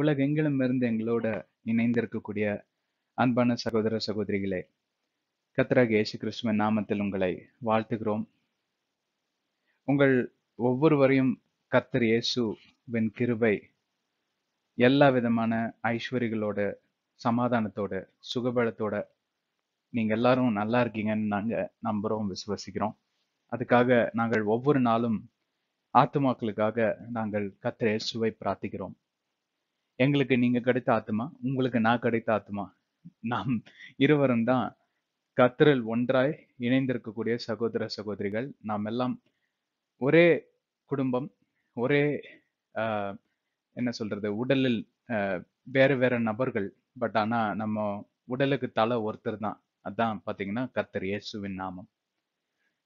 உலகெங்கிலும் இருந்து எங்களோட இணைந்திருக்கக்கூடிய அன்பான சகோதர சகோதரிகளே கத்ராக இயேசு கிருஷ்ணன் நாமத்தில் உங்களை வாழ்த்துகிறோம் உங்கள் ஒவ்வொருவரையும் கத்தர் இயேசுவின் கிருவை எல்லா விதமான ஐஸ்வர்யங்களோட சமாதானத்தோட சுகபலத்தோட நீங்க எல்லாரும் நல்லா இருக்கீங்கன்னு நாங்க நம்புறோம் விசுவசிக்கிறோம் அதுக்காக நாங்கள் ஒவ்வொரு நாளும் ஆத்துமாக்களுக்காக நாங்கள் கத்திர இயேசுவை பிரார்த்திக்கிறோம் எங்களுக்கு நீங்க கிடைத்த ஆத்மா உங்களுக்கு நான் கிடைத்த ஆத்மா நாம் இருவரும் தான் கத்திரல் ஒன்றாய் இணைந்திருக்கக்கூடிய சகோதர சகோதரிகள் நாம் எல்லாம் ஒரே குடும்பம் ஒரே என்ன சொல்றது உடலில் வேறு வேறு நபர்கள் பட் ஆனால் நம்ம உடலுக்கு தலை ஒருத்தர் தான் அதான் பார்த்தீங்கன்னா கத்தர் இயேசுவின் நாமம்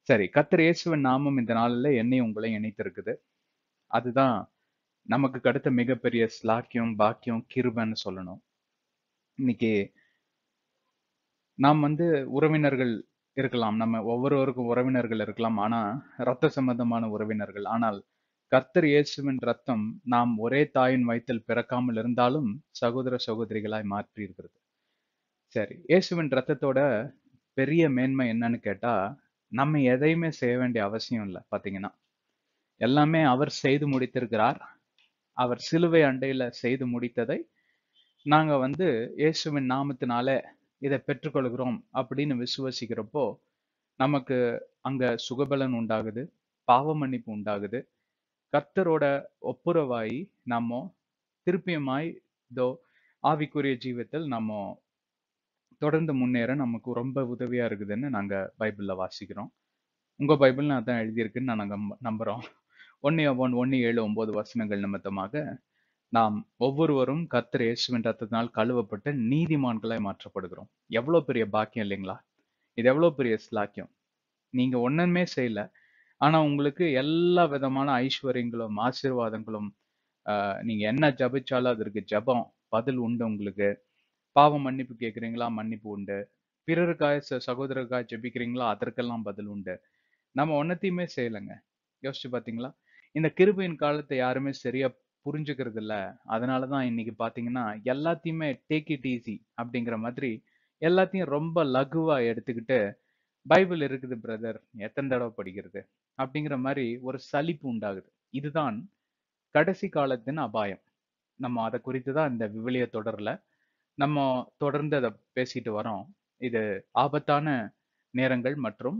சரி கத்தர் இயேசுவின் நாமம் இந்த நாளில் என்னை உங்களை இணைத்திருக்குது அதுதான் நமக்கு கிடைத்த மிகப்பெரிய ஸ்லாக்கியம் பாக்கியம் கிருபன்னு சொல்லணும் இன்னைக்கு நாம் வந்து உறவினர்கள் இருக்கலாம் நம்ம ஒவ்வொருவருக்கும் உறவினர்கள் இருக்கலாம் ஆனா ரத்த சம்பந்தமான உறவினர்கள் ஆனால் கர்த்தர் இயேசுவின் ரத்தம் நாம் ஒரே தாயின் வயிற்றில் பிறக்காமல் இருந்தாலும் சகோதர சகோதரிகளாய் மாற்றி இருக்கிறது சரி இயேசுவின் ரத்தத்தோட பெரிய மேன்மை என்னன்னு கேட்டா நம்ம எதையுமே செய்ய வேண்டிய அவசியம் இல்லை பாத்தீங்கன்னா எல்லாமே அவர் செய்து முடித்திருக்கிறார் அவர் சிலுவை அண்டையில செய்து முடித்ததை நாங்க வந்து இயேசுவின் நாமத்தினால இதை பெற்றுக்கொள்கிறோம் அப்படின்னு விசுவசிக்கிறப்போ நமக்கு அங்க சுகபலன் உண்டாகுது பாவ மன்னிப்பு உண்டாகுது கர்த்தரோட ஒப்புரவாயி நம்ம திருப்பியமாய் இதோ ஆவிக்குரிய ஜீவத்தில் நம்ம தொடர்ந்து முன்னேற நமக்கு ரொம்ப உதவியா இருக்குதுன்னு நாங்க பைபிள்ல வாசிக்கிறோம் உங்க நான் தான் எழுதியிருக்குன்னு நான் நம்ப நம்புறோம் ஒன்னு ஒன் ஒன்னு ஏழு ஒன்பது வசனங்கள் நிமித்தமாக நாம் ஒவ்வொருவரும் கர்த்தர் இயேசுவின் ரத்தத்தினால் கழுவப்பட்டு நீதிமான்களாய் மாற்றப்படுகிறோம் எவ்வளோ பெரிய பாக்கியம் இல்லைங்களா இது எவ்வளோ பெரிய ஸ்லாக்கியம் நீங்க ஒன்றுமே செய்யல ஆனா உங்களுக்கு எல்லா விதமான ஐஸ்வர்யங்களும் ஆசீர்வாதங்களும் நீங்க என்ன ஜபிச்சாலும் அதற்கு ஜபம் பதில் உண்டு உங்களுக்கு பாவம் மன்னிப்பு கேட்குறீங்களா மன்னிப்பு உண்டு பிறருக்காய் சகோதரருக்காக ஜபிக்கிறீங்களா அதற்கெல்லாம் பதில் உண்டு நம்ம ஒன்னத்தையுமே செய்யலைங்க யோசிச்சு பார்த்தீங்களா இந்த கிருபையின் காலத்தை யாருமே சரியா புரிஞ்சுக்கிறது இல்ல அதனாலதான் தான் இன்னைக்கு பார்த்தீங்கன்னா எல்லாத்தையுமே டேக் இட் ஈஸி அப்படிங்கிற மாதிரி எல்லாத்தையும் ரொம்ப லகுவா எடுத்துக்கிட்டு பைபிள் இருக்குது பிரதர் எத்தனை தடவை படிக்கிறது அப்படிங்கிற மாதிரி ஒரு சலிப்பு உண்டாகுது இதுதான் கடைசி காலத்தின் அபாயம் நம்ம அதை குறித்து தான் இந்த விவிலிய தொடர்ல நம்ம தொடர்ந்து அதை பேசிட்டு வரோம் இது ஆபத்தான நேரங்கள் மற்றும்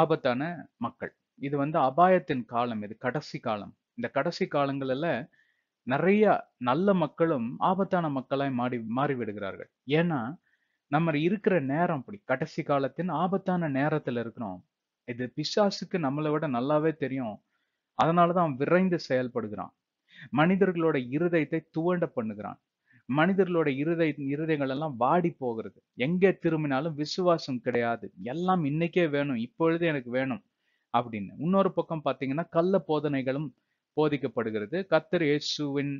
ஆபத்தான மக்கள் இது வந்து அபாயத்தின் காலம் இது கடைசி காலம் இந்த கடைசி காலங்களில் நிறைய நல்ல மக்களும் ஆபத்தான மக்களாய் மாறி மாறிவிடுகிறார்கள் ஏன்னா நம்ம இருக்கிற நேரம் அப்படி கடைசி காலத்தின் ஆபத்தான நேரத்துல இருக்கிறோம் இது பிசாசுக்கு நம்மளை விட நல்லாவே தெரியும் அதனாலதான் அவன் விரைந்து செயல்படுகிறான் மனிதர்களோட இருதயத்தை துவண்ட பண்ணுகிறான் மனிதர்களோட இருதய இருதயங்கள் எல்லாம் வாடி போகிறது எங்கே திரும்பினாலும் விசுவாசம் கிடையாது எல்லாம் இன்னைக்கே வேணும் இப்பொழுது எனக்கு வேணும் அப்படின்னு இன்னொரு பக்கம் பார்த்தீங்கன்னா கள்ள போதனைகளும் போதிக்கப்படுகிறது கத்தர் இயேசுவின்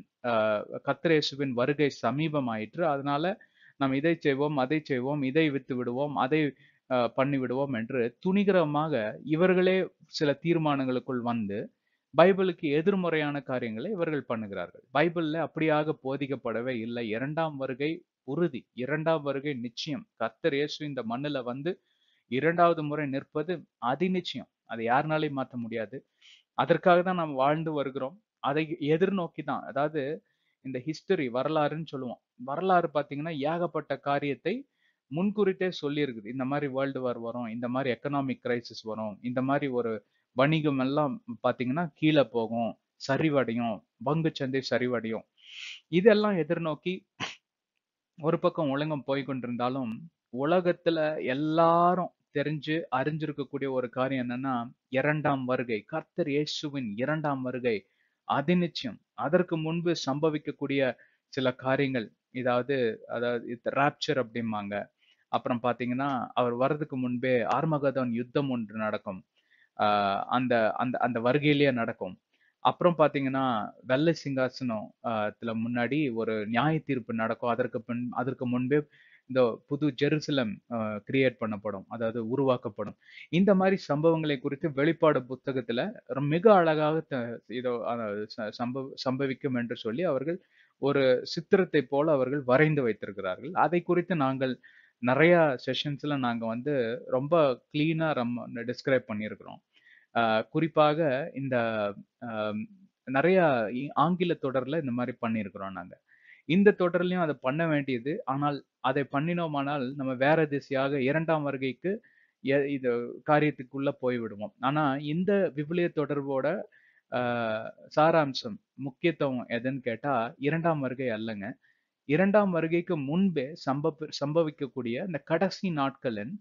கத்தர் இயேசுவின் வருகை சமீபம் ஆயிற்று அதனால நாம் இதை செய்வோம் அதை செய்வோம் இதை வித்து விடுவோம் அதை பண்ணி விடுவோம் என்று துணிகரமாக இவர்களே சில தீர்மானங்களுக்குள் வந்து பைபிளுக்கு எதிர்மறையான காரியங்களை இவர்கள் பண்ணுகிறார்கள் பைபிள்ல அப்படியாக போதிக்கப்படவே இல்லை இரண்டாம் வருகை உறுதி இரண்டாம் வருகை நிச்சயம் கத்தர் இயேசு இந்த மண்ணில் வந்து இரண்டாவது முறை நிற்பது அதி நிச்சயம் அதை யாருனாலையும் மாற்ற முடியாது அதற்காக தான் நாம் வாழ்ந்து வருகிறோம் அதை எதிர்நோக்கி தான் அதாவது இந்த ஹிஸ்டரி வரலாறுன்னு சொல்லுவோம் வரலாறு பார்த்தீங்கன்னா ஏகப்பட்ட காரியத்தை முன்குறிட்டே சொல்லியிருக்குது இந்த மாதிரி வேர்ல்டு வார் வரும் இந்த மாதிரி எக்கனாமிக் கிரைசிஸ் வரும் இந்த மாதிரி ஒரு வணிகம் எல்லாம் பார்த்தீங்கன்னா கீழே போகும் சரிவடையும் பங்கு சந்தை சரிவடையும் இதெல்லாம் எதிர்நோக்கி ஒரு பக்கம் உலகம் போய் கொண்டிருந்தாலும் உலகத்துல எல்லாரும் தெரிஞ்சு அறிஞ்சிருக்கக்கூடிய ஒரு காரியம் என்னன்னா இரண்டாம் வருகை கர்த்தர் இயேசுவின் இரண்டாம் வருகை அதிநிச்சயம் அதற்கு முன்பு சம்பவிக்கக்கூடிய சில காரியங்கள் இதாவது அதாவது ராப்சர் அப்படிம்பாங்க அப்புறம் பாத்தீங்கன்னா அவர் வர்றதுக்கு முன்பே ஆர்மகதன் யுத்தம் ஒன்று நடக்கும் ஆஹ் அந்த அந்த அந்த வருகையிலேயே நடக்கும் அப்புறம் பாத்தீங்கன்னா வெள்ளை சிங்காசனம் முன்னாடி ஒரு நியாய தீர்ப்பு நடக்கும் அதற்கு பின் அதற்கு முன்பே இந்த புது ஜெருசலம் கிரியேட் பண்ணப்படும் அதாவது உருவாக்கப்படும் இந்த மாதிரி சம்பவங்களை குறித்து வெளிப்பாடு புத்தகத்துல மிக அழகாக இதோ சம்பவ சம்பவிக்கும் என்று சொல்லி அவர்கள் ஒரு சித்திரத்தை போல அவர்கள் வரைந்து வைத்திருக்கிறார்கள் அதை குறித்து நாங்கள் நிறைய செஷன்ஸ்ல நாங்க வந்து ரொம்ப கிளீனா ரொம்ப டிஸ்கிரைப் பண்ணியிருக்கிறோம் குறிப்பாக இந்த நிறைய ஆங்கில தொடர்ல இந்த மாதிரி பண்ணியிருக்கிறோம் நாங்க இந்த தொடர்லையும் அதை பண்ண வேண்டியது ஆனால் அதை பண்ணினோமானால் நம்ம வேற திசையாக இரண்டாம் வருகைக்கு இது காரியத்துக்குள்ள போய்விடுவோம் ஆனா இந்த விபுலிய தொடர்போட சாராம்சம் முக்கியத்துவம் எதுன்னு கேட்டா இரண்டாம் வருகை அல்லங்க இரண்டாம் வருகைக்கு முன்பே சம்பவ சம்பவிக்கக்கூடிய இந்த கடைசி நாட்களின்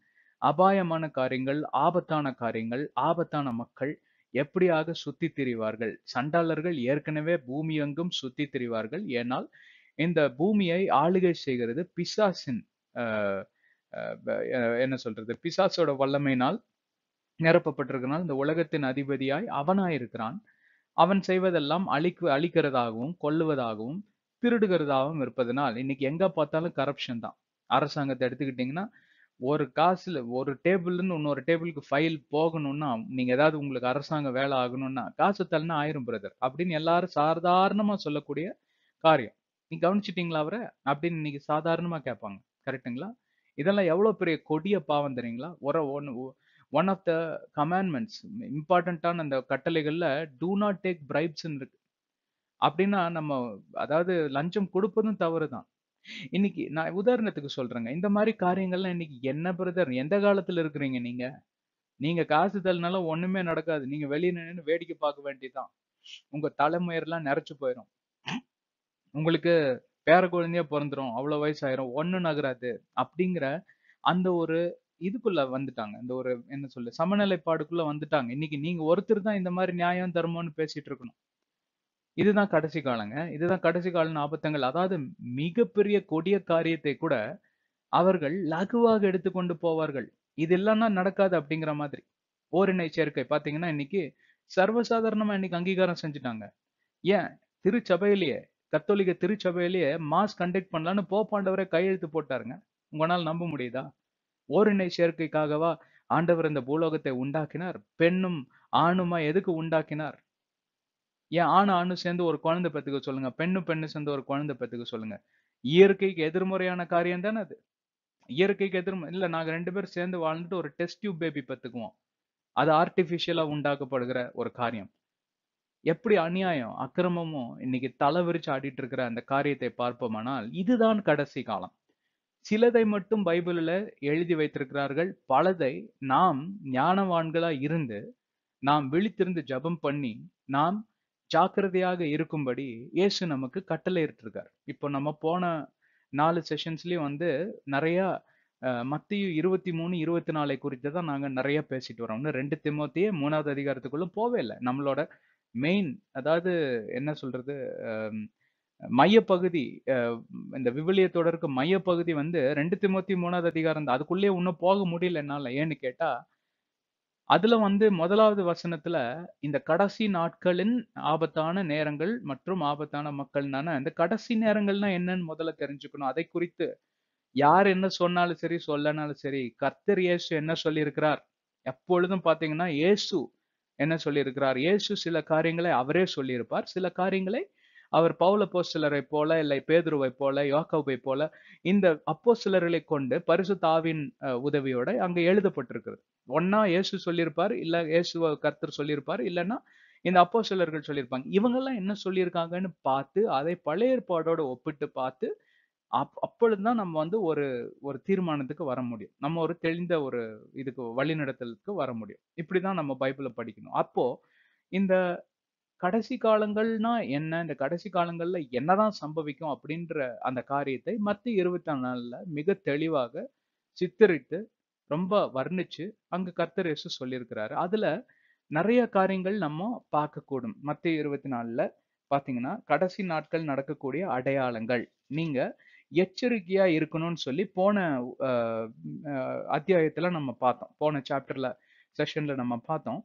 அபாயமான காரியங்கள் ஆபத்தான காரியங்கள் ஆபத்தான மக்கள் எப்படியாக சுத்தி திரிவார்கள் சண்டாளர்கள் ஏற்கனவே பூமி எங்கும் சுத்தி திரிவார்கள் ஏனால் இந்த பூமியை ஆளுகை செய்கிறது பிசாசின் என்ன சொல்றது பிசாசோட வல்லமையினால் நிரப்பப்பட்டிருக்கனால் இந்த உலகத்தின் அதிபதியாய் அவனாயிருக்கிறான் அவன் செய்வதெல்லாம் அழிக்கு அழிக்கிறதாகவும் கொள்ளுவதாகவும் திருடுகிறதாகவும் இருப்பதனால் இன்னைக்கு எங்க பார்த்தாலும் கரப்ஷன் தான் அரசாங்கத்தை எடுத்துக்கிட்டீங்கன்னா ஒரு காசுல ஒரு டேபிள்னு இன்னொரு டேபிளுக்கு ஃபைல் போகணும்னா நீங்க ஏதாவது உங்களுக்கு அரசாங்க வேலை ஆகணும்னா காசு தள்ளினா ஆயிரும் பிரதர் அப்படின்னு எல்லாரும் சாதாரணமா சொல்லக்கூடிய காரியம் நீ கவனிச்சிட்டீங்களா அவரை அப்படின்னு இன்னைக்கு சாதாரணமா கேட்பாங்க கரெக்ட்டுங்களா இதெல்லாம் எவ்வளவு பெரிய கொடிய பாவம் தெரியுங்களா ஒரு one one of the commandments இம்பார்ட்டண்ட்டான அந்த கட்டளைகள்ல டூ நாட் டேக் பிரைப்ஸ் இருக்கு அப்படின்னா நம்ம அதாவது லஞ்சம் கொடுப்பதும் தவறு தான் இன்னைக்கு நான் உதாரணத்துக்கு சொல்றேங்க இந்த மாதிரி காரியங்கள்லாம் இன்னைக்கு என்ன பிரதர் எந்த காலத்துல இருக்கிறீங்க நீங்க நீங்க காசு தள்ளினாலும் ஒண்ணுமே நடக்காது நீங்க வெளியே நின்று வேடிக்கை பார்க்க வேண்டியதுதான் உங்க தலைமுயர்லாம் நிறைச்சு போயிடும் உங்களுக்கு பேர குழந்தைய பிறந்துரும் அவ்வளோ வயசு ஆயிரும் ஒன்றும் நகராது அப்படிங்கிற அந்த ஒரு இதுக்குள்ள வந்துட்டாங்க இந்த ஒரு என்ன சொல்லு சமநிலைப்பாடுக்குள்ள வந்துட்டாங்க இன்னைக்கு நீங்க ஒருத்தர் தான் இந்த மாதிரி நியாயம் தர்மம்னு பேசிட்டு இருக்கணும் இதுதான் கடைசி காலங்க இதுதான் கடைசி கால ஆபத்தங்கள் அதாவது மிகப்பெரிய கொடிய காரியத்தை கூட அவர்கள் லகுவாக எடுத்துக்கொண்டு போவார்கள் இது இல்லைன்னா நடக்காது அப்படிங்கிற மாதிரி ஓரிணை சேர்க்கை பாத்தீங்கன்னா இன்னைக்கு சர்வசாதாரணமா இன்னைக்கு அங்கீகாரம் செஞ்சுட்டாங்க ஏன் திருச்சபையிலேயே கத்தோலிக்க திருச்சபையிலேயே மாஸ் கண்டக்ட் பண்ணலான்னு போப்பாண்டவரை கையெழுத்து போட்டாருங்க உங்களால் நம்ப முடியுதா ஓரிணை சேர்க்கைக்காகவா ஆண்டவர் இந்த பூலோகத்தை உண்டாக்கினார் பெண்ணும் ஆணுமா எதுக்கு உண்டாக்கினார் ஏன் ஆணு ஆணு சேர்ந்து ஒரு குழந்தை பத்துக்க சொல்லுங்க பெண்ணு பெண்ணு சேர்ந்து ஒரு குழந்தை பத்துக்க சொல்லுங்க இயற்கைக்கு எதிர்மறையான காரியம் தானே அது இயற்கைக்கு எதிர் இல்லை நாங்கள் ரெண்டு பேரும் சேர்ந்து வாழ்ந்துட்டு ஒரு டெஸ்ட் டியூப் பேபி பத்துக்குவோம் அது ஆர்டிஃபிஷியலாக உண்டாக்கப்படுகிற ஒரு காரியம் எப்படி அநியாயம், அக்கிரமமும் இன்னைக்கு தலைவிரிச்சு ஆடிட்டு இருக்கிற அந்த காரியத்தை பார்ப்போமானால், இதுதான் கடைசி காலம். சிலதை மட்டும் பைபிளில் எழுதி வைத்திருக்கிறார்கள். பலதை நாம் ஞானவான்களா இருந்து, நாம் விழித்திருந்து ஜெபம் பண்ணி, நாம் ஜாக்கிரதையாக இருக்கும்படி இயேசு நமக்கு கட்டளையிட்டிருக்கார். இப்போ நம்ம போன நாலு செஷன்ஸ்லயும் வந்து மத்தியும் இருபத்தி மூணு இருபத்தி 24 குறித்து தான் நாங்க நிறைய பேசிட்டு வரோம். ரெண்டு திமுத்தையே மூணாவது 3வது அதிகாரத்துக்குள்ள போவே இல்லை நம்மளோட மெயின் அதாவது என்ன சொல்றது மையப்பகுதி இந்த விவிலிய தொடருக்கு மையப்பகுதி வந்து ரெண்டு திமுத்தி மூணாவது அதிகாரம் தான் அதுக்குள்ளேயே இன்னும் போக முடியல என்னால ஏன்னு கேட்டா அதுல வந்து முதலாவது வசனத்துல இந்த கடைசி நாட்களின் ஆபத்தான நேரங்கள் மற்றும் ஆபத்தான மக்கள்னான இந்த கடைசி நேரங்கள்னா என்னன்னு முதல்ல தெரிஞ்சுக்கணும் அதை குறித்து யார் என்ன சொன்னாலும் சரி சொல்லனாலும் சரி கர்த்தர் இயேசு என்ன சொல்லியிருக்கிறார் எப்பொழுதும் பாத்தீங்கன்னா இயேசு என்ன சொல்லியிருக்கிறார் இயேசு சில காரியங்களை அவரே சொல்லியிருப்பார் சில காரியங்களை அவர் பவுல போஸ்டலரை போல இல்லை பேதுருவை போல யோகாவை போல இந்த அப்போ சிலர்களை கொண்டு பரிசு தாவின் உதவியோட அங்கே எழுதப்பட்டிருக்கிறது ஒன்னா இயேசு சொல்லியிருப்பார் இல்ல இயேசு கர்த்தர் சொல்லியிருப்பார் இல்லைன்னா இந்த அப்போ சிலர்கள் சொல்லியிருப்பாங்க இவங்கெல்லாம் என்ன சொல்லியிருக்காங்கன்னு பார்த்து அதை பழைய ஏற்பாடோட ஒப்பிட்டு பார்த்து அப் அப்பொழுதுதான் நம்ம வந்து ஒரு ஒரு தீர்மானத்துக்கு வர முடியும். நம்ம ஒரு தெளிந்த ஒரு இதுக்கு வழிநடத்தலுக்கு வர முடியும். இப்படிதான் நம்ம பைபிளை படிக்கணும். அப்போ இந்த கடைசி காலங்கள்னா என்ன? இந்த கடைசி காலங்கள்ல என்னதான் சம்பவிக்கும்? அப்படின்ற அந்த காரியத்தை மற்ற இருபத்தி நாள்ல மிக தெளிவாக சித்தரித்து, ரொம்ப வர்ணிச்சு அங்கு கர்த்தர் சொல்லியிருக்கிறாரு. அதுல நிறைய காரியங்கள் நம்ம பார்க்கக்கூடும். இருபத்தி 24ல பார்த்தீங்கன்னா, கடைசி நாட்கள் நடக்கக்கூடிய அடையாளங்கள். நீங்க எச்சரிக்கையா இருக்கணும்னு சொல்லி போன அத்தியாயத்துல நம்ம பார்த்தோம் போன சாப்டர்ல செஷன்ல நம்ம பார்த்தோம்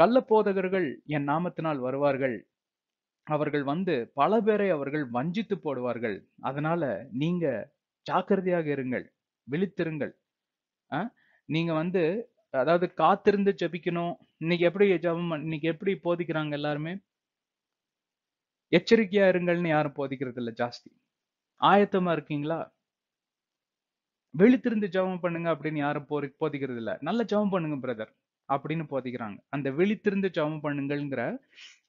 கள்ள போதகர்கள் என் நாமத்தினால் வருவார்கள் அவர்கள் வந்து பல பேரை அவர்கள் வஞ்சித்து போடுவார்கள் அதனால நீங்க ஜாக்கிரதையாக இருங்கள் விழித்திருங்கள் நீங்க வந்து அதாவது காத்திருந்து ஜபிக்கணும் இன்னைக்கு எப்படி ஜபம் இன்னைக்கு எப்படி போதிக்கிறாங்க எல்லாருமே எச்சரிக்கையா இருங்கள்னு யாரும் போதிக்கிறது இல்லை ஜாஸ்தி ஆயத்தமா இருக்கீங்களா வெளித்திருந்து ஜெபம் பண்ணுங்க அப்படின்னு யாரும் போதி போதிக்கிறது இல்ல நல்ல ஜெபம் பண்ணுங்க பிரதர் அப்படின்னு போதிக்கிறாங்க அந்த வெளித்திருந்து ஜெபம் பண்ணுங்கள்ங்கிற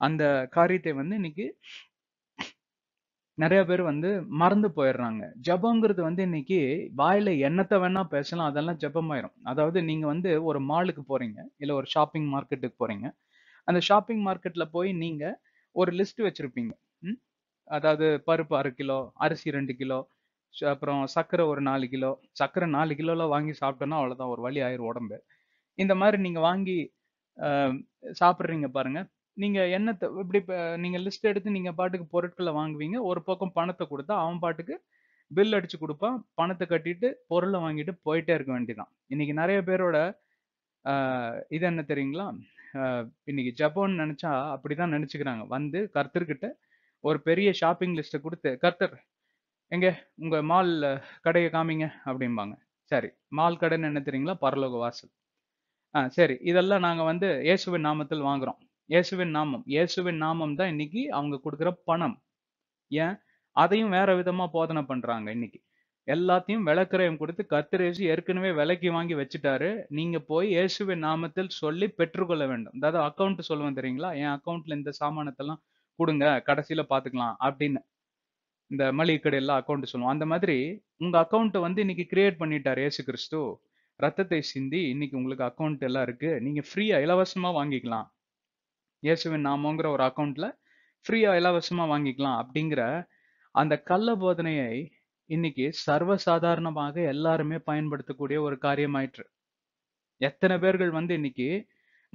அந்த காரியத்தை வந்து இன்னைக்கு நிறைய பேர் வந்து மறந்து போயிடுறாங்க ஜபங்கிறது வந்து இன்னைக்கு வாயில என்னத்தை வேணா பேசலாம் அதெல்லாம் ஜபமாயிரும் அதாவது நீங்க வந்து ஒரு மாலுக்கு போறீங்க இல்ல ஒரு ஷாப்பிங் மார்க்கெட்டுக்கு போறீங்க அந்த ஷாப்பிங் மார்க்கெட்ல போய் நீங்க ஒரு லிஸ்ட் வச்சிருப்பீங்க அதாவது பருப்பு அரை கிலோ அரிசி ரெண்டு கிலோ அப்புறம் சர்க்கரை ஒரு நாலு கிலோ சர்க்கரை நாலு கிலோலாம் வாங்கி சாப்பிட்டோன்னா அவ்வளோதான் ஒரு வழி ஆயிரும் உடம்பு இந்த மாதிரி நீங்க வாங்கி சாப்பிட்றீங்க பாருங்க நீங்க என்னத்தை இப்படி இப்போ நீங்க லிஸ்ட் எடுத்து நீங்க பாட்டுக்கு பொருட்களை வாங்குவீங்க ஒரு பக்கம் பணத்தை கொடுத்தா அவன் பாட்டுக்கு பில் அடிச்சு கொடுப்பான் பணத்தை கட்டிட்டு பொருளை வாங்கிட்டு போயிட்டே இருக்க வேண்டியதான் இன்னைக்கு நிறைய பேரோட ஆஹ் இது என்ன தெரியுங்களா இன்னைக்கு ஜப்பான் நினைச்சா அப்படிதான் நினைச்சுக்கிறாங்க வந்து கருத்துக்கிட்ட ஒரு பெரிய ஷாப்பிங் லிஸ்ட்டை கொடுத்து கர்த்தர் எங்க உங்க மால் கடையை காமிங்க அப்படிம்பாங்க சரி மால் கடைன்னு என்ன தெரியுங்களா பரலோக வாசல் ஆ சரி இதெல்லாம் நாங்கள் வந்து இயேசுவின் நாமத்தில் வாங்குறோம் இயேசுவின் நாமம் இயேசுவின் நாமம் தான் இன்னைக்கு அவங்க கொடுக்குற பணம் ஏன் அதையும் வேற விதமாக போதனை பண்ணுறாங்க இன்னைக்கு எல்லாத்தையும் விளக்கிறையும் கொடுத்து கத்திரேசு ஏற்கனவே விலக்கி வாங்கி வச்சுட்டாரு நீங்க போய் இயேசுவின் நாமத்தில் சொல்லி பெற்றுக்கொள்ள வேண்டும் அதாவது அக்கௌண்ட் சொல்லுவேன் தெரியுங்களா என் அக்கௌண்ட்ல இந்த சாமானத்தெல்லாம் கொடுங்க கடைசியில் பார்த்துக்கலாம் அப்படின்னு இந்த மளிகை கடையில் அக்கௌண்ட் சொல்லுவோம் அந்த மாதிரி உங்கள் அக்கௌண்ட்டை வந்து இன்னைக்கு கிரியேட் பண்ணிட்டார் ஏசு கிறிஸ்து ரத்தத்தை சிந்தி இன்னைக்கு உங்களுக்கு அக்கௌண்ட் எல்லாம் இருக்குது நீங்கள் ஃப்ரீயாக இலவசமாக வாங்கிக்கலாம் இயேசுவின் நாமங்கிற ஒரு அக்கௌண்ட்டில் ஃப்ரீயாக இலவசமாக வாங்கிக்கலாம் அப்படிங்கிற அந்த கள்ள போதனையை இன்னைக்கு சர்வசாதாரணமாக எல்லாருமே பயன்படுத்தக்கூடிய ஒரு காரியமாயிற்று எத்தனை பேர்கள் வந்து இன்னைக்கு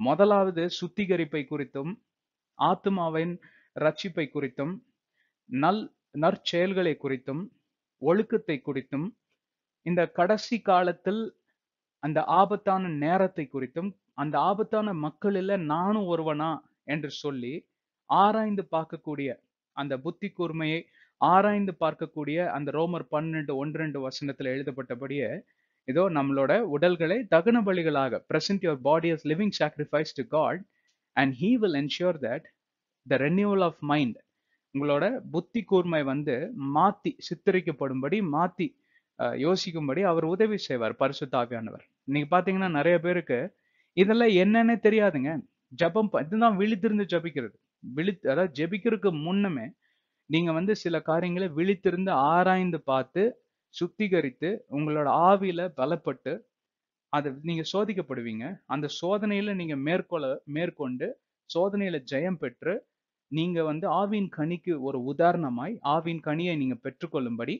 முதலாவது சுத்திகரிப்பை குறித்தும் ஆத்மாவின் ரட்சிப்பை குறித்தும் நல் நற்செயல்களை குறித்தும் ஒழுக்கத்தை குறித்தும் இந்த கடைசி காலத்தில் அந்த ஆபத்தான நேரத்தை குறித்தும் அந்த ஆபத்தான மக்களில் நானும் ஒருவனா என்று சொல்லி ஆராய்ந்து பார்க்கக்கூடிய அந்த புத்தி கூர்மையை ஆராய்ந்து பார்க்கக்கூடிய அந்த ரோமர் பன்னெண்டு ஒன்று ரெண்டு வசனத்தில் எழுதப்பட்டபடியே இதோ நம்மளோட உடல்களை தகன பலிகளாக present your body living sacrifice to God and he will ensure that the renewal of mind உங்களோட புத்தி கூர்மை வந்து மாத்தி சித்தரிக்கப்படும்படி மாத்தி யோசிக்கும்படி அவர் உதவி செய்வார் பரிசு தாவியானவர் இன்னைக்கு பாத்தீங்கன்னா நிறைய பேருக்கு இதெல்லாம் என்னன்னே தெரியாதுங்க ஜபம் இதுதான் விழித்திருந்து ஜபிக்கிறது விழி அதாவது ஜபிக்கிறதுக்கு முன்னமே நீங்க வந்து சில காரியங்களை விழித்திருந்து ஆராய்ந்து பார்த்து சுத்திகரித்து உங்களோட ஆவியில பலப்பட்டு அதை நீங்க சோதிக்கப்படுவீங்க அந்த சோதனையில நீங்க மேற்கொள்ள மேற்கொண்டு சோதனையில ஜெயம் பெற்று நீங்க வந்து ஆவின் கனிக்கு ஒரு உதாரணமாய் ஆவின் கனியை நீங்க பெற்றுக்கொள்ளும்படி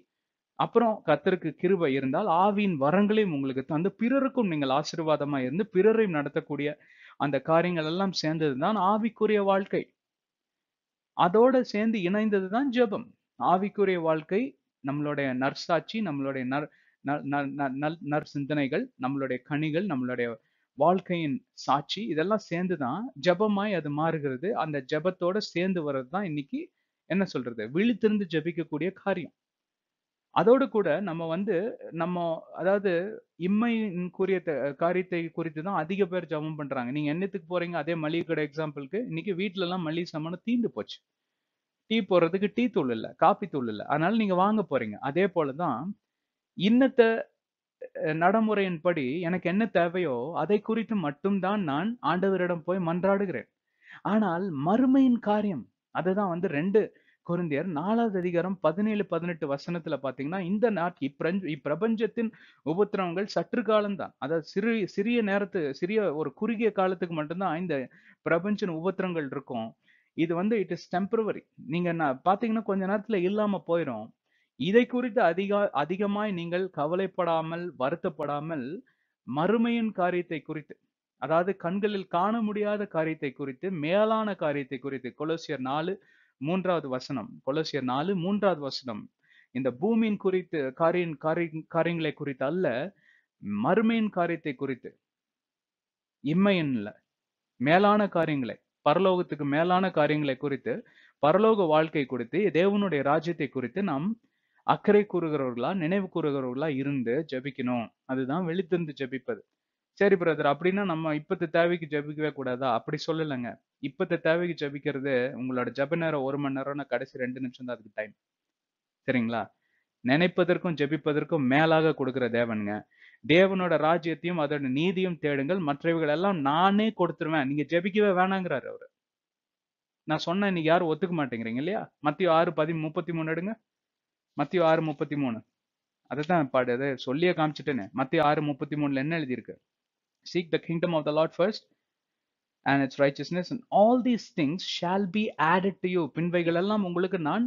அப்புறம் கத்தருக்கு கிருபை இருந்தால் ஆவியின் வரங்களையும் உங்களுக்கு தந்து பிறருக்கும் நீங்கள் ஆசீர்வாதமா இருந்து பிறரையும் நடத்தக்கூடிய அந்த காரியங்கள் எல்லாம் சேர்ந்தது தான் ஆவிக்குரிய வாழ்க்கை அதோட சேர்ந்து இணைந்தது தான் ஜெபம் ஆவிக்குரிய வாழ்க்கை நம்மளுடைய நற்சாட்சி நம்மளுடைய நற் நற் நற் நற் சிந்தனைகள் நம்மளுடைய கனிகள் நம்மளுடைய வாழ்க்கையின் சாட்சி இதெல்லாம் சேர்ந்து தான் ஜபமாய் அது மாறுகிறது அந்த ஜபத்தோட சேர்ந்து வர்றது தான் இன்னைக்கு என்ன சொல்றது விழித்திருந்து ஜபிக்கக்கூடிய காரியம் அதோடு கூட நம்ம வந்து நம்ம அதாவது இம்மையின் கூறிய காரியத்தை குறித்து தான் அதிக பேர் ஜபம் பண்றாங்க நீங்க என்னத்துக்கு போறீங்க அதே மளிகை கடை எக்ஸாம்பிளுக்கு இன்னைக்கு வீட்டுல எல்லாம் மளிகை சாமானம் தீந்து போச்சு டீ போடுறதுக்கு டீ தூள் இல்லை காப்பி தூள் இல்லை அதனால நீங்க வாங்க போறீங்க அதே போலதான் இன்னத்தை நடைமுறையின்படி எனக்கு என்ன தேவையோ அதை குறித்து மட்டும்தான் நான் ஆண்டவரிடம் போய் மன்றாடுகிறேன் ஆனால் மறுமையின் காரியம் அதுதான் வந்து ரெண்டு குருந்தியர் நாலாவது அதிகாரம் பதினேழு பதினெட்டு வசனத்துல பாத்தீங்கன்னா இந்த நாட் இப்பிரபஞ்சத்தின் உபத்திரவங்கள் சற்று காலம்தான் அதாவது சிறு சிறிய நேரத்து சிறிய ஒரு குறுகிய காலத்துக்கு மட்டும்தான் இந்த பிரபஞ்சன் உபத்திரங்கள் இருக்கும் இது வந்து இட் இஸ் டெம்பரவரி நீங்க நான் பாத்தீங்கன்னா கொஞ்ச நேரத்துல இல்லாம போயிடும் இதை குறித்து அதிக அதிகமாய் நீங்கள் கவலைப்படாமல் வருத்தப்படாமல் மறுமையின் காரியத்தை குறித்து அதாவது கண்களில் காண முடியாத காரியத்தை குறித்து மேலான காரியத்தை குறித்து கொலோசியர் நாலு மூன்றாவது வசனம் கொலோசியர் நாலு மூன்றாவது வசனம் இந்த பூமியின் குறித்து காரியின் காரியங்களை குறித்து அல்ல மறுமையின் காரியத்தை குறித்து இம்மையின்ல மேலான காரியங்களை பரலோகத்துக்கு மேலான காரியங்களை குறித்து பரலோக வாழ்க்கை குறித்து தேவனுடைய ராஜ்யத்தை குறித்து நாம் அக்கறை கூறுகிறவர்களா நினைவு கூறுகிறவர்களா இருந்து ஜபிக்கணும் அதுதான் வெளித்திருந்து ஜபிப்பது சரி பிரதர் அப்படின்னா நம்ம இப்பத்த தேவைக்கு ஜபிக்கவே கூடாதா அப்படி சொல்லலைங்க இப்பத்த தேவைக்கு ஜபிக்கிறது உங்களோட ஜப நேரம் ஒரு மணி நேரம் கடைசி ரெண்டு நிமிஷம் தான் அதுக்கு டைம் சரிங்களா நினைப்பதற்கும் ஜபிப்பதற்கும் மேலாக கொடுக்குற தேவனுங்க தேவனோட ராஜ்யத்தையும் அதோட நீதியும் தேடுங்கள் மற்றவைகள் எல்லாம் நானே கொடுத்துருவேன் நீங்க ஜபிக்கவே வேணாங்கிறாரு அவரு நான் சொன்ன இன்னைக்கு யாரும் ஒத்துக்க மாட்டேங்கிறீங்க இல்லையா மத்திய ஆறு பதி முப்பத்தி மூணு எடுங்க மத்திய ஆறு முப்பத்தி மூணு அதை தான் பாடு அதை சொல்லியே காமிச்சிட்டேன்னு மத்திய ஆறு முப்பத்தி மூணுல என்ன எழுதியிருக்கு seek the kingdom of the Lord first and its righteousness and all these things shall be added to you பின்வைகள் எல்லாம் உங்களுக்கு நான்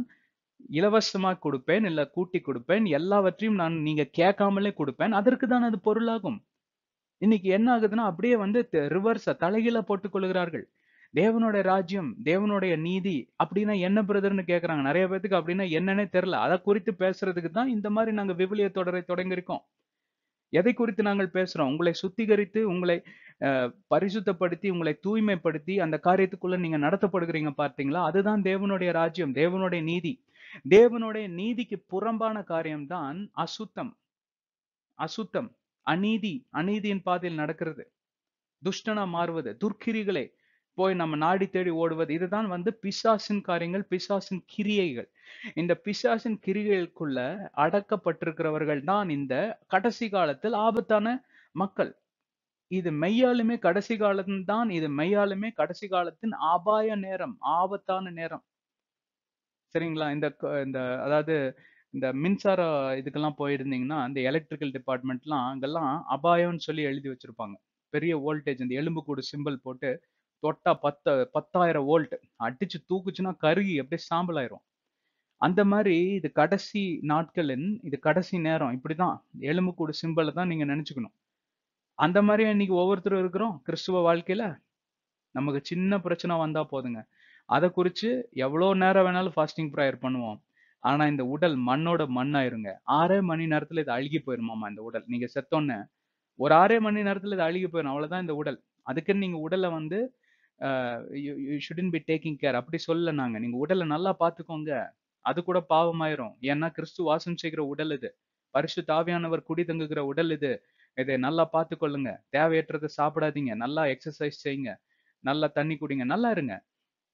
இலவசமாக கொடுப்பேன் இல்லை கூட்டி கொடுப்பேன் எல்லாவற்றையும் நான் நீங்க கேட்காமலே கொடுப்பேன் அதற்கு தான் அது பொருளாகும் இன்னைக்கு என்ன ஆகுதுன்னா அப்படியே வந்து ரிவர்ஸை தலைகீழ போட்டுக் கொள்கிறார்கள் தேவனோட ராஜ்யம் தேவனுடைய நீதி அப்படின்னா என்ன பிரதர்னு கேட்கறாங்க நிறைய பேருக்கு அப்படின்னா என்னன்னே தெரில அதை குறித்து பேசுறதுக்கு தான் இந்த மாதிரி நாங்கள் விவிலிய தொடரை தொடங்கியிருக்கோம் எதை குறித்து நாங்கள் பேசுறோம் உங்களை சுத்திகரித்து உங்களை பரிசுத்தப்படுத்தி உங்களை தூய்மைப்படுத்தி அந்த காரியத்துக்குள்ள நீங்க நடத்தப்படுகிறீங்க பார்த்தீங்களா அதுதான் தேவனுடைய ராஜ்யம் தேவனுடைய நீதி தேவனுடைய நீதிக்கு புறம்பான காரியம்தான் அசுத்தம் அசுத்தம் அநீதி அநீதியின் பாதையில் நடக்கிறது துஷ்டனா மாறுவது துர்க்கிரிகளை போய் நம்ம நாடி தேடி ஓடுவது இதுதான் வந்து பிசாசின் காரியங்கள் பிசாசின் கிரியைகள் இந்த பிசாசின் கிரியைகளுக்குள்ள அடக்கப்பட்டிருக்கிறவர்கள் தான் இந்த கடைசி காலத்தில் ஆபத்தான மக்கள் இது மெய்யாலுமே கடைசி காலத்தின் தான் இது மெய்யாலுமே கடைசி காலத்தின் அபாய நேரம் ஆபத்தான நேரம் சரிங்களா இந்த இந்த அதாவது இந்த மின்சார இதுக்கெல்லாம் போயிருந்தீங்கன்னா இந்த எலக்ட்ரிக்கல் டிபார்ட்மெண்ட்லாம் அங்கெல்லாம் அபாயம்னு சொல்லி எழுதி வச்சிருப்பாங்க பெரிய வோல்டேஜ் இந்த எலும்பு கூடு சிம்பிள் போட்டு தொட்டா பத்த பத்தாயிரம் வோல்ட் அடிச்சு தூக்குச்சுன்னா கருகி அப்படியே சாம்பல் ஆயிரும் அந்த மாதிரி இது கடைசி நாட்களின் இது கடைசி நேரம் இப்படிதான் எலும்புக்கூடு சிம்பிளை தான் நீங்க நினைச்சுக்கணும் அந்த மாதிரி இன்னைக்கு ஒவ்வொருத்தரும் இருக்கிறோம் கிறிஸ்துவ வாழ்க்கையில நமக்கு சின்ன பிரச்சனை வந்தா போதுங்க அதை குறித்து எவ்வளோ நேரம் வேணாலும் ஃபாஸ்டிங் ப்ரேயர் பண்ணுவோம் ஆனால் இந்த உடல் மண்ணோட மண்ணாயிருங்க ஆறே மணி நேரத்தில் இது அழுகி போயிருமாமா இந்த உடல் நீங்கள் செத்தோன்னே ஒரு ஆறே மணி நேரத்தில் இது அழுகி போயிடும் அவ்வளோதான் இந்த உடல் அதுக்குன்னு நீங்கள் உடலை வந்து you shouldn't be taking care அப்படி சொல்ல நாங்க நீங்க உடலை நல்லா பார்த்துக்கோங்க அது கூட பாவமாயிரும் ஏன்னா கிறிஸ்து வாசம் செய்கிற உடல் இது பரிசு தாவியானவர் குடி தங்குகிற உடல் இது இதை நல்லா பார்த்துக்கொள்ளுங்க தேவையற்றதை சாப்பிடாதீங்க நல்லா எக்ஸசைஸ் செய்யுங்க நல்லா தண்ணி குடிங்க நல்லா இருங்க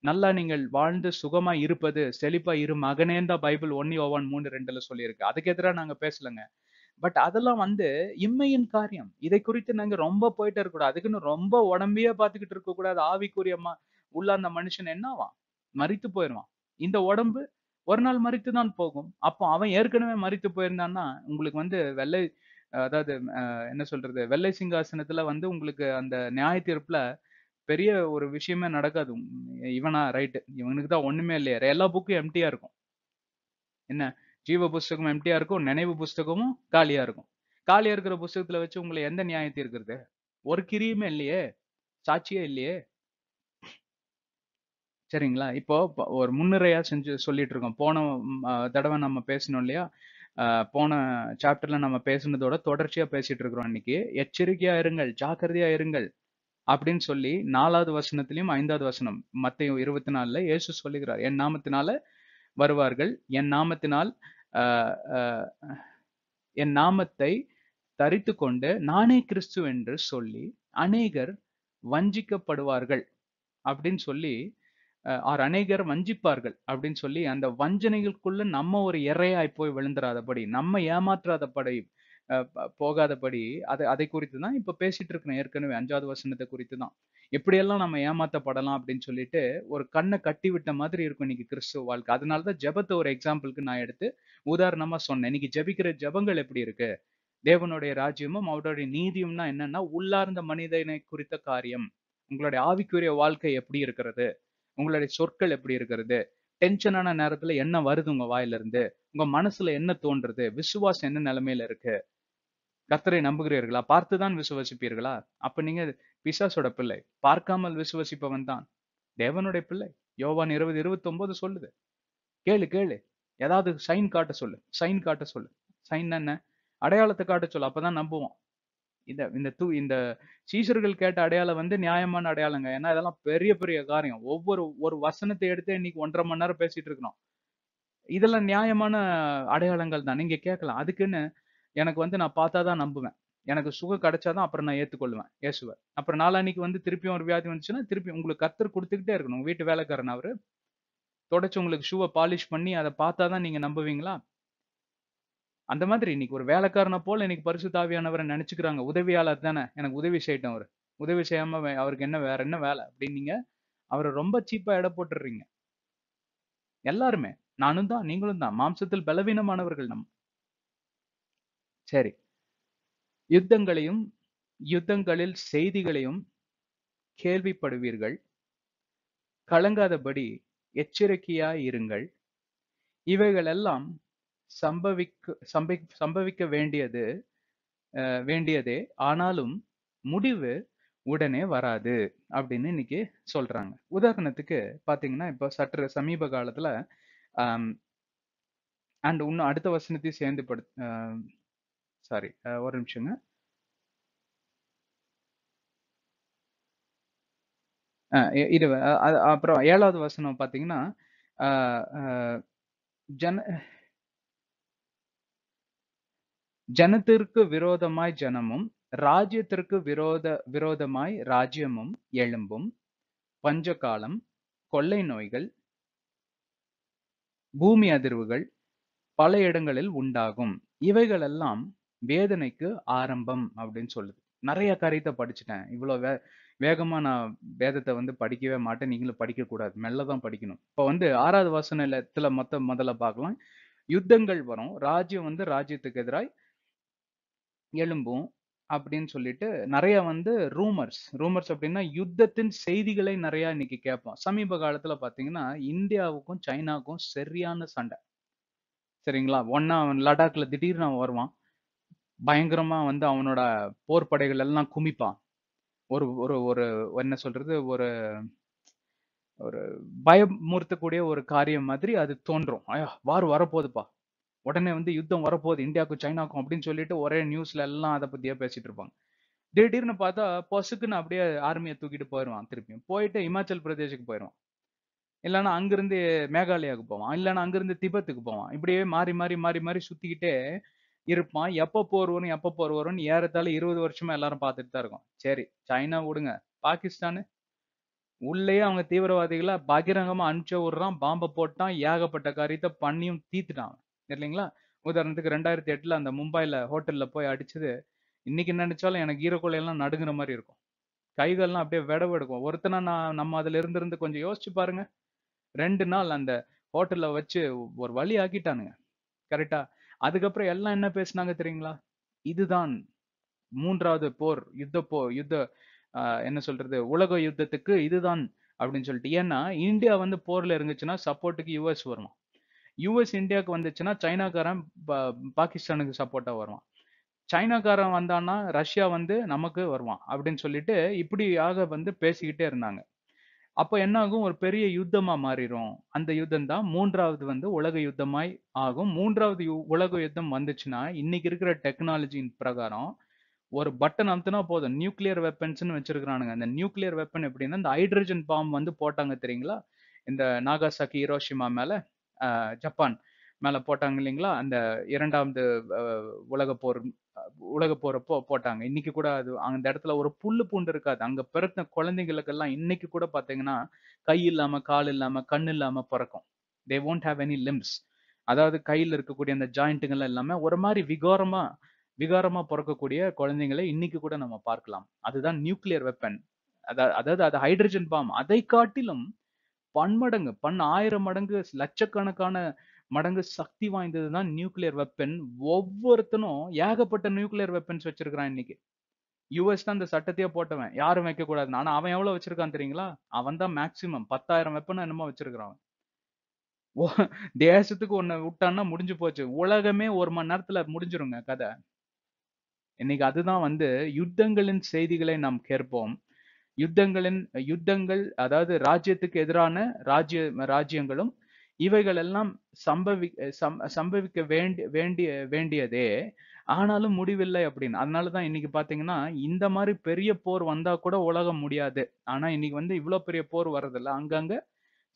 நல்லா நீங்கள் வாழ்ந்து சுகமா இருப்பது செழிப்பா இரு மகனேந்தா பைபிள் ஒன்னி ஓவான் மூணு ரெண்டுல சொல்லியிருக்கு அதுக்கு எதிராக நாங்க பேசலங்க பட் அதெல்லாம் வந்து இம்மையின் காரியம் இதை குறித்து நாங்க ரொம்ப போயிட்டு இருக்கக்கூடாது அதுக்குன்னு ரொம்ப உடம்பையே பார்த்துக்கிட்டு இருக்க கூடாது ஆவிக்குரியமா உள்ள அந்த மனுஷன் என்னவான் மறித்து போயிடுவான் இந்த உடம்பு ஒரு நாள் மறித்து தான் போகும் அப்போ அவன் ஏற்கனவே மறித்து போயிருந்தான்னா உங்களுக்கு வந்து வெள்ளை அதாவது என்ன சொல்றது வெள்ளை சிங்காசனத்துல வந்து உங்களுக்கு அந்த நியாய தீர்ப்புல பெரிய ஒரு விஷயமே நடக்காது இவனா ரைட்டு இவனுக்கு தான் ஒண்ணுமே இல்லையா எல்லா புக்கும் எம்டியா இருக்கும் என்ன ஜீவ புஸ்தகம் எம்டியா இருக்கும் நினைவு புஸ்தகமும் காலியா இருக்கும் காலியா இருக்கிற புஸ்தகத்துல வச்சு உங்களை எந்த நியாயத்தை இருக்கிறது ஒரு கிரியுமே இல்லையே சாட்சியே இல்லையே சரிங்களா இப்போ ஒரு முன்னுரையா செஞ்சு சொல்லிட்டு இருக்கோம் போன தடவை நம்ம பேசணும் இல்லையா போன சாப்டர்ல நம்ம பேசுனதோட தொடர்ச்சியா பேசிட்டு இருக்கிறோம் இன்னைக்கு எச்சரிக்கையா இருங்கள் ஜாக்கிரதையா இருங்கள் அப்படின்னு சொல்லி நாலாவது வசனத்திலையும் ஐந்தாவது வசனம் மத்திய இருபத்தி நாலுல இயேசு சொல்லுகிறார் என் நாமத்தினால வருவார்கள் என் நாமத்தினால் என் நாமத்தை தரித்து கொண்டு நானே கிறிஸ்து என்று சொல்லி அநேகர் வஞ்சிக்கப்படுவார்கள் அப்படின்னு சொல்லி ஆர் அநேகர் வஞ்சிப்பார்கள் அப்படின்னு சொல்லி அந்த வஞ்சனைகளுக்குள்ள நம்ம ஒரு இறையாய் போய் விழுந்துராதபடி நம்ம ஏமாற்றாதபடி போகாதபடி அது அதை குறித்து தான் இப்போ பேசிட்டு இருக்கணும் ஏற்கனவே அஞ்சாவது வசனத்தை குறித்து தான் எப்படியெல்லாம் நம்ம ஏமாத்தப்படலாம் அப்படின்னு சொல்லிட்டு ஒரு கண்ணை கட்டி விட்ட மாதிரி இருக்கும் இன்னைக்கு கிறிஸ்துவ வாழ்க்கை அதனால தான் ஜபத்தை ஒரு எக்ஸாம்பிளுக்கு நான் எடுத்து உதாரணமாக சொன்னேன் இன்னைக்கு ஜபிக்கிற ஜபங்கள் எப்படி இருக்கு தேவனுடைய ராஜ்யமும் அவருடைய நீதியும்னா என்னன்னா உள்ளார்ந்த மனிதனை குறித்த காரியம் உங்களுடைய ஆவிக்குரிய வாழ்க்கை எப்படி இருக்கிறது உங்களுடைய சொற்கள் எப்படி இருக்கிறது டென்ஷனான நேரத்துல என்ன வருது உங்க வாயிலிருந்து உங்க மனசுல என்ன தோன்றுறது விசுவாசம் என்ன நிலைமையில இருக்கு கர்த்தரை நம்புகிறீர்களா பார்த்துதான் விசுவசிப்பீர்களா அப்ப நீங்க பிசாசோட பிள்ளை பார்க்காமல் விசுவசிப்பவன் தான் தேவனுடைய பிள்ளை யோவான் இருபது இருபத்தி ஒன்பது சொல்லுது கேளு கேளு ஏதாவது சைன் காட்ட சொல்லு சைன் காட்ட சொல்லு சைன் என்ன அடையாளத்தை காட்ட சொல்லு அப்பதான் நம்புவோம் இந்த இந்த தூ இந்த சீசர்கள் கேட்ட அடையாளம் வந்து நியாயமான அடையாளங்க ஏன்னா இதெல்லாம் பெரிய பெரிய காரியம் ஒவ்வொரு ஒரு வசனத்தை எடுத்து இன்னைக்கு ஒன்றரை மணி நேரம் பேசிட்டு இருக்கிறோம் இதெல்லாம் நியாயமான அடையாளங்கள் தான் நீங்க கேட்கலாம் அதுக்குன்னு எனக்கு வந்து நான் பார்த்தா தான் நம்புவேன் எனக்கு சுகம் கிடைச்சாதான் அப்புறம் நான் ஏற்றுக்கொள்வேன் இயேசுவை அப்புறம் நாளான்னைக்கு வந்து திருப்பியும் ஒரு வியாதி வந்துச்சுன்னா திருப்பி உங்களுக்கு கத்தர் கொடுத்துக்கிட்டே இருக்கணும் வீட்டு வேலைக்காரன் அவர் தொடச்சு உங்களுக்கு ஷூவை பாலிஷ் பண்ணி அதை பார்த்தா தான் நீங்கள் நம்புவீங்களா அந்த மாதிரி இன்னைக்கு ஒரு வேலைக்காரனை போல் இன்னைக்கு தாவியானவரை நினச்சிக்கிறாங்க உதவியாளர் தானே எனக்கு உதவி செய்யட்டும் அவர் உதவி செய்யாம அவருக்கு என்ன வேற என்ன வேலை அப்படின்னீங்க அவரை ரொம்ப சீப்பா எடை போட்டுடுறீங்க எல்லாருமே நானும் தான் நீங்களும் தான் மாம்சத்தில் பலவீனமானவர்கள் நம்ம சரி யுத்தங்களையும் யுத்தங்களில் செய்திகளையும் கேள்விப்படுவீர்கள் கலங்காதபடி எச்சரிக்கையாயிருங்கள் இவைகளெல்லாம் சம்பவிக்க சம்பி சம்பவிக்க வேண்டியது வேண்டியதே ஆனாலும் முடிவு உடனே வராது அப்படின்னு இன்னைக்கு சொல்றாங்க உதாரணத்துக்கு பாத்தீங்கன்னா இப்போ சற்று சமீப காலத்துல அண்ட் இன்னும் அடுத்த வசனத்தையும் சேர்ந்து படு சாரி uh, ஒரு நிமிஷங்க இது அப்புறம் ஏழாவது வசனம் பார்த்தீங்கன்னா ஜன ஜனத்திற்கு விரோதமாய் ஜனமும் ராஜ்யத்திற்கு விரோத விரோதமாய் ராஜ்யமும் எழும்பும் பஞ்சகாலம் கொள்ளை நோய்கள் பூமி அதிர்வுகள் பல இடங்களில் உண்டாகும் இவைகளெல்லாம் வேதனைக்கு ஆரம்பம் அப்படின்னு சொல்லுது நிறைய காரியத்தை படிச்சுட்டேன் இவ்வளோ வே வேகமாக நான் வேதத்தை வந்து படிக்கவே மாட்டேன் நீங்களும் படிக்கக்கூடாது மெல்ல தான் படிக்கணும் இப்போ வந்து ஆறாவது வாசனத்தில் மொத்த முதல்ல பார்க்கலாம் யுத்தங்கள் வரும் ராஜ்யம் வந்து ராஜ்யத்துக்கு எதிராக எழும்பும் அப்படின்னு சொல்லிட்டு நிறைய வந்து ரூமர்ஸ் ரூமர்ஸ் அப்படின்னா யுத்தத்தின் செய்திகளை நிறைய இன்னைக்கு கேட்போம் சமீப காலத்துல பாத்தீங்கன்னா இந்தியாவுக்கும் சைனாவுக்கும் சரியான சண்டை சரிங்களா ஒன்னா லடாக்ல திடீர்னு வருவான் பயங்கரமா வந்து அவனோட போர் படைகள் எல்லாம் குமிப்பான் ஒரு ஒரு ஒரு என்ன சொல்றது ஒரு ஒரு பயமுறுத்தக்கூடிய ஒரு காரியம் மாதிரி அது தோன்றும் ஐயா வார் வரப்போகுதுப்பா உடனே வந்து யுத்தம் வரப்போகுது இந்தியாவுக்கும் சைனாக்கும் அப்படின்னு சொல்லிட்டு ஒரே நியூஸ்ல எல்லாம் அதை பத்தியா பேசிட்டு இருப்பாங்க திடீர்னு பார்த்தா பசுக்குன்னு அப்படியே ஆர்மியை தூக்கிட்டு போயிடுவான் திருப்பியும் போயிட்டு இமாச்சல் பிரதேசுக்கு போயிடுவான் இல்லைன்னா அங்கிருந்து மேகாலயாவுக்கு போவான் இல்லைன்னா அங்கிருந்து திபத்துக்கு போவான் இப்படியே மாறி மாறி மாறி மாறி சுத்திக்கிட்டே இருப்பான் எப்போ போர் வரும் எப்போ போர் வரும்னு இருபது வருஷமா எல்லாரும் பார்த்துட்டு தான் இருக்கோம் சரி சைனா விடுங்க பாகிஸ்தானு உள்ளேயே அவங்க தீவிரவாதிகளை பகிரங்கமா அனுப்பிச்ச விடுறான் பாம்பை போட்டான் ஏகப்பட்ட காரியத்தை பண்ணியும் தீத்துட்டான் இல்லைங்களா உதாரணத்துக்கு ரெண்டாயிரத்தி எட்டுல அந்த மும்பைல ஹோட்டல்ல போய் அடிச்சது இன்னைக்கு நினைச்சாலும் எனக்கு ஈரக்கொலையெல்லாம் நடுங்குற மாதிரி இருக்கும் கைகள்லாம் அப்படியே விடவெடுக்கும் ஒருத்தனை நான் நம்ம அதுல இருந்திருந்து கொஞ்சம் யோசிச்சு பாருங்க ரெண்டு நாள் அந்த ஹோட்டல்ல வச்சு ஒரு வழி ஆக்கிட்டானுங்க கரெக்டா அதுக்கப்புறம் எல்லாம் என்ன பேசினாங்க தெரியுங்களா இதுதான் மூன்றாவது போர் யுத்த போ யுத்த என்ன சொல்றது உலக யுத்தத்துக்கு இதுதான் அப்படின்னு சொல்லிட்டு ஏன்னா இந்தியா வந்து போர்ல இருந்துச்சுன்னா சப்போர்ட்டுக்கு யூஎஸ் வருவான் யூஎஸ் இந்தியாவுக்கு வந்துச்சுன்னா சைனாக்காரன் பாகிஸ்தானுக்கு சப்போர்ட்டா வருவான் சைனாக்காரன் வந்தான்னா ரஷ்யா வந்து நமக்கு வருவான் அப்படின்னு சொல்லிட்டு இப்படியாக வந்து பேசிக்கிட்டே இருந்தாங்க அப்ப என்ன ஆகும்? ஒரு பெரிய யுத்தமா மாறிடும் அந்த யுத்தம் தான் மூன்றாவது வந்து உலக யுத்தமாய் ஆகும். மூன்றாவது உலக யுத்தம் வந்துச்சுன்னா, இன்னைக்கு இருக்கிற டெக்னாலஜியின் பிரகாரம், ஒரு பட்டன் அமுத்தினா போதும். நியூக்ளியர் வெப்பன்ஸ்னு வச்சிருக்கானுங்க. அந்த நியூக்ளியர் வெப்பன் எப்படின்னா, இந்த ஹைட்ரஜன் பாம் வந்து போட்டாங்க தெரியுங்களா? இந்த நாகாசாக்கி, ஹிரோஷிமா மேல ஜப்பான் மேல போட்டாங்க இல்லைங்களா? அந்த இரண்டாவது உலக போர் உலக போறப்போ போட்டாங்க இன்னைக்கு கூட அது அந்த இடத்துல ஒரு புல்லு பூண்டு இருக்காது அங்க பிறந்த எல்லாம் இன்னைக்கு கூட பாத்தீங்கன்னா கை இல்லாம கால் இல்லாம கண் இல்லாம பிறக்கும் they won't have any limbs அதாவது கையில் இருக்கக்கூடிய அந்த ஜாயிண்ட்டுகள் இல்லாமல் ஒரு மாதிரி விகாரமா விகாரமா பிறக்கக்கூடிய குழந்தைங்களை இன்னைக்கு கூட நம்ம பார்க்கலாம் அதுதான் நியூக்ளியர் வெப்பன் அதாவது அது ஹைட்ரஜன் பாம் அதை காட்டிலும் பன்மடங்கு பன் ஆயிரம் மடங்கு லட்சக்கணக்கான மடங்கு சக்தி வாய்ந்தது தான் நியூக்ளியர் வெப்பன் ஒவ்வொருத்தனும் ஏகப்பட்ட நியூக்ளியர் வெப்பன்ஸ் வச்சிருக்கிறான் இன்னைக்கு யூஎஸ் தான் அந்த சட்டத்தையே போட்டவன் யாரும் வைக்கக்கூடாது ஆனா அவன் எவ்வளவு வச்சிருக்கான் தெரியுங்களா அவன் தான் மேக்சிமம் பத்தாயிரம் வெப்பன் என்னமோ வச்சிருக்கிறான் தேசத்துக்கு ஒன்னு விட்டான்னா முடிஞ்சு போச்சு உலகமே ஒரு மணி நேரத்துல முடிஞ்சிருங்க கதை இன்னைக்கு அதுதான் வந்து யுத்தங்களின் செய்திகளை நாம் கேட்போம் யுத்தங்களின் யுத்தங்கள் அதாவது ராஜ்யத்துக்கு எதிரான ராஜ்ய ராஜ்யங்களும் இவைகளெல்லாம் சம்பவி சம்பவிக்க வேண்டி வேண்டிய வேண்டியதே ஆனாலும் முடிவில்லை அப்படின்னு அதனால தான் இன்னைக்கு பார்த்தீங்கன்னா இந்த மாதிரி பெரிய போர் வந்தா கூட உலகம் முடியாது ஆனால் இன்னைக்கு வந்து இவ்வளோ பெரிய போர் வர்றதில்ல அங்கங்கே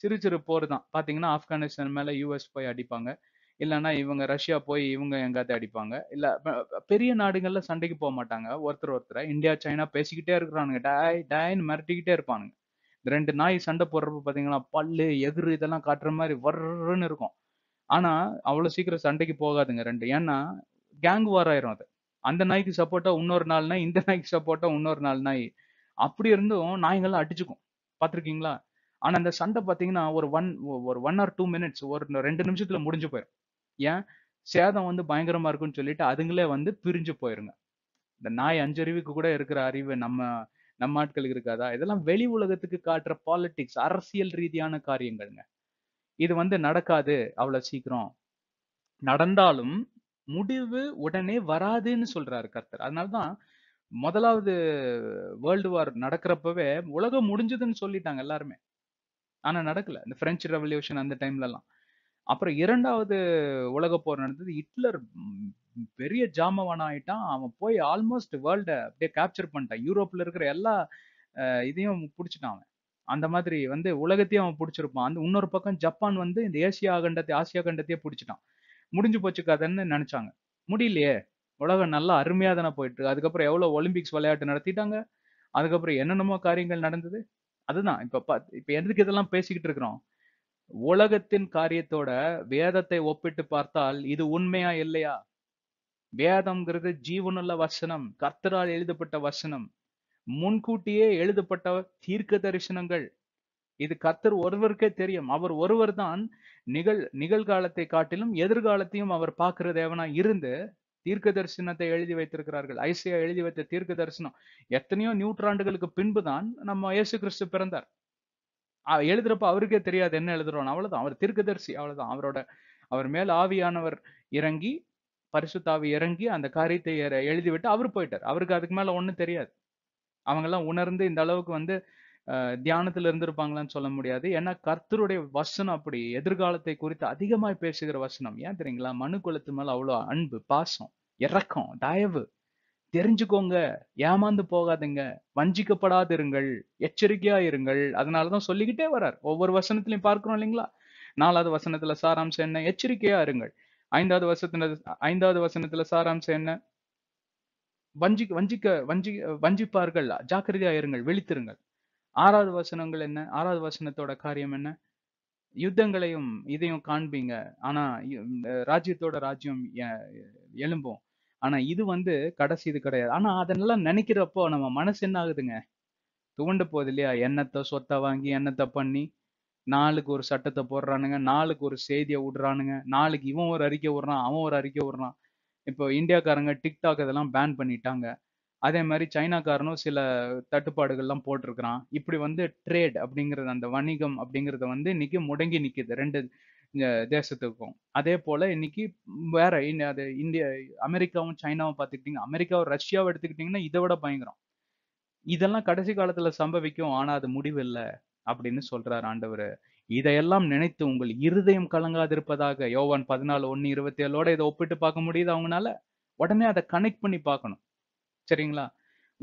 சிறு சிறு போர் தான் பார்த்தீங்கன்னா ஆப்கானிஸ்தான் மேலே யூஎஸ் போய் அடிப்பாங்க இல்லைன்னா இவங்க ரஷ்யா போய் இவங்க எங்காவது அடிப்பாங்க இல்லை பெரிய நாடுகளில் சண்டைக்கு போக மாட்டாங்க ஒருத்தர் ஒருத்தர் இந்தியா சைனா பேசிக்கிட்டே இருக்கிறானுங்க டாய் டாய்னு மிரட்டிக்கிட்டே இருப்பானுங்க ரெண்டு நாய் சண்டை போடுறப்ப பார்த்தீங்கன்னா பல்லு எதிர் இதெல்லாம் காட்டுற மாதிரி வர்றன்னு இருக்கும் ஆனால் அவ்வளோ சீக்கிரம் சண்டைக்கு போகாதுங்க ரெண்டு ஏன்னா கேங் வார் ஆயிரும் அது அந்த நாய்க்கு சப்போர்ட்டாக இன்னொரு நாள் நாய் இந்த நாய்க்கு சப்போர்ட்டாக இன்னொரு நாள் நாய் அப்படி இருந்தும் நாய்ங்கள்லாம் அடிச்சுக்கும் பார்த்துருக்கீங்களா ஆனால் அந்த சண்டை பார்த்தீங்கன்னா ஒரு ஒன் ஒரு ஒன் ஆர் டூ மினிட்ஸ் ஒரு ரெண்டு நிமிஷத்துல முடிஞ்சு போயிடும் ஏன் சேதம் வந்து பயங்கரமா இருக்குன்னு சொல்லிட்டு அதுங்களே வந்து பிரிஞ்சு போயிருங்க இந்த நாய் அஞ்சறிவுக்கு கூட இருக்கிற அறிவு நம்ம நம்ம ஆட்களுக்கு இருக்காதா இதெல்லாம் வெளி உலகத்துக்கு காட்டுற பாலிடிக்ஸ் அரசியல் ரீதியான காரியங்கள்ங்க இது வந்து நடக்காது அவ்வளவு சீக்கிரம் நடந்தாலும் முடிவு உடனே வராதுன்னு சொல்றாரு கர்த்தர் அதனாலதான் முதலாவது வேர்ல்டு வார் நடக்கிறப்பவே உலகம் முடிஞ்சதுன்னு சொல்லிட்டாங்க எல்லாருமே ஆனா நடக்கல இந்த பிரெஞ்சு ரெவல்யூஷன் அந்த டைம்ல எல்லாம் அப்புறம் இரண்டாவது உலக போர் நடந்தது. ஹிட்லர் பெரிய ஜாம்பவான் ஆயிட்டான். அவன் போய் ஆல்மோஸ்ட் வேர்ல்ட அப்படியே கேப்சர் பண்ணிட்டான். யூரோப்ல இருக்கிற எல்லா இதையும் புடிச்சுட்டான் அவன். அந்த மாதிரி வந்து உலகத்தையே அவன் பிடிச்சிருப்பான் அந்த இன்னொரு பக்கம் ஜப்பான் வந்து இந்த ஏசியா கண்டத்தை ஆசியா கண்டத்தையே பிடிச்சிட்டான் முடிஞ்சு போச்சு கதைன்னு நினைச்சாங்க முடியலையே! உலகம் நல்லா அருமையா தான போயிட்டுருக்கு. அதுக்கப்புறம் எவ்வளவு ஒலிம்பிக்ஸ் விளையாட்டு நடத்திட்டாங்க. அதுக்கப்புறம் என்னென்னமோ காரியங்கள் நடந்தது. அதுதான் இப்ப இப்ப எதுக்கு இதெல்லாம் பேசிக்கிட்டு இருக்கிறோம்? உலகத்தின் காரியத்தோட வேதத்தை ஒப்பிட்டு பார்த்தால் இது உண்மையா இல்லையா வேதம்ங்கிறது ஜீவனுள்ள வசனம் கர்த்தரால் எழுதப்பட்ட வசனம் முன்கூட்டியே எழுதப்பட்ட தீர்க்க தரிசனங்கள் இது கர்த்தர் ஒருவருக்கே தெரியும் அவர் ஒருவர் தான் நிகழ் நிகழ்காலத்தை காட்டிலும் எதிர்காலத்தையும் அவர் பார்க்கிற தேவனா இருந்து தீர்க்க தரிசனத்தை எழுதி வைத்திருக்கிறார்கள் ஐசியா எழுதி வைத்த தீர்க்க தரிசனம் எத்தனையோ நியூட்ராண்டுகளுக்கு பின்புதான் நம்ம இயேசு கிறிஸ்து பிறந்தார் எழுதுறப்ப அவருக்கே தெரியாது என்ன எழுதுறோம் அவ்வளவுதான் அவர் திருக்குதர்சி அவ்வளவுதான் அவரோட அவர் மேல் ஆவியானவர் இறங்கி பரிசுத்தாவி இறங்கி அந்த காரியத்தை எழுதிவிட்டு அவர் போயிட்டார் அவருக்கு அதுக்கு மேல ஒன்றும் தெரியாது எல்லாம் உணர்ந்து இந்த அளவுக்கு வந்து தியானத்துல இருந்திருப்பாங்களான்னு சொல்ல முடியாது ஏன்னா கர்த்தருடைய வசனம் அப்படி எதிர்காலத்தை குறித்து அதிகமாய் பேசுகிற வசனம் ஏன் தெரியுங்களா மனு குலத்து மேல அவ்வளோ அன்பு பாசம் இறக்கம் தயவு தெரிஞ்சுக்கோங்க ஏமாந்து போகாதுங்க வஞ்சிக்கப்படாதிருங்கள் எச்சரிக்கையா இருங்கள் அதனாலதான் சொல்லிக்கிட்டே வரார் ஒவ்வொரு வசனத்திலையும் பார்க்கிறோம் இல்லைங்களா நாலாவது வசனத்துல சாராம்சம் என்ன எச்சரிக்கையா இருங்கள் ஐந்தாவது வசத்தின ஐந்தாவது வசனத்துல சாராம்சம் என்ன வஞ்சி வஞ்சிக்க வஞ்சி வஞ்சிப்பார்கள் ஜாக்கிரதையா இருங்கள் வெளித்திருங்கள் ஆறாவது வசனங்கள் என்ன ஆறாவது வசனத்தோட காரியம் என்ன யுத்தங்களையும் இதையும் காண்பீங்க ஆனா ராஜ்யத்தோட ராஜ்யம் எழும்பும் ஆனா இது வந்து கடைசி இது கிடையாது ஆனா அதெல்லாம் நினைக்கிறப்போ நம்ம மனசு என்ன ஆகுதுங்க துவண்டு போகுது இல்லையா எண்ணத்தை சொத்தை வாங்கி எண்ணத்தை பண்ணி நாளுக்கு ஒரு சட்டத்தை போடுறானுங்க நாளுக்கு ஒரு செய்தியை விடுறானுங்க நாளைக்கு இவன் ஒரு அறிக்கை விடுறான் அவன் ஒரு அறிக்கை விடுறான் இப்போ இந்தியாக்காரங்க டிக்டாக் இதெல்லாம் பேன் பண்ணிட்டாங்க அதே மாதிரி சைனாக்காரனும் சில தட்டுப்பாடுகள்லாம் போட்டிருக்கிறான் இப்படி வந்து ட்ரேட் அப்படிங்கிறது அந்த வணிகம் அப்படிங்கிறது வந்து இன்னைக்கு முடங்கி நிற்குது ரெண்டு தேசத்துக்கும் அதே போல இன்னைக்கு வேற அது இந்தியா அமெரிக்காவும் சைனாவும் பார்த்துக்கிட்டீங்க அமெரிக்காவும் ரஷ்யாவும் எடுத்துக்கிட்டீங்கன்னா இதை விட பயங்கரம் இதெல்லாம் கடைசி காலத்துல சம்பவிக்கும் ஆனா அது முடிவில்லை அப்படின்னு சொல்றாரு ஆண்டவர் இதையெல்லாம் நினைத்து உங்கள் இருதயம் கலங்காதிருப்பதாக யோவான் பதினாலு ஒன்னு இருபத்தி ஏழோட இதை ஒப்பிட்டு பார்க்க முடியுது அவங்களால உடனே அதை கனெக்ட் பண்ணி பார்க்கணும் சரிங்களா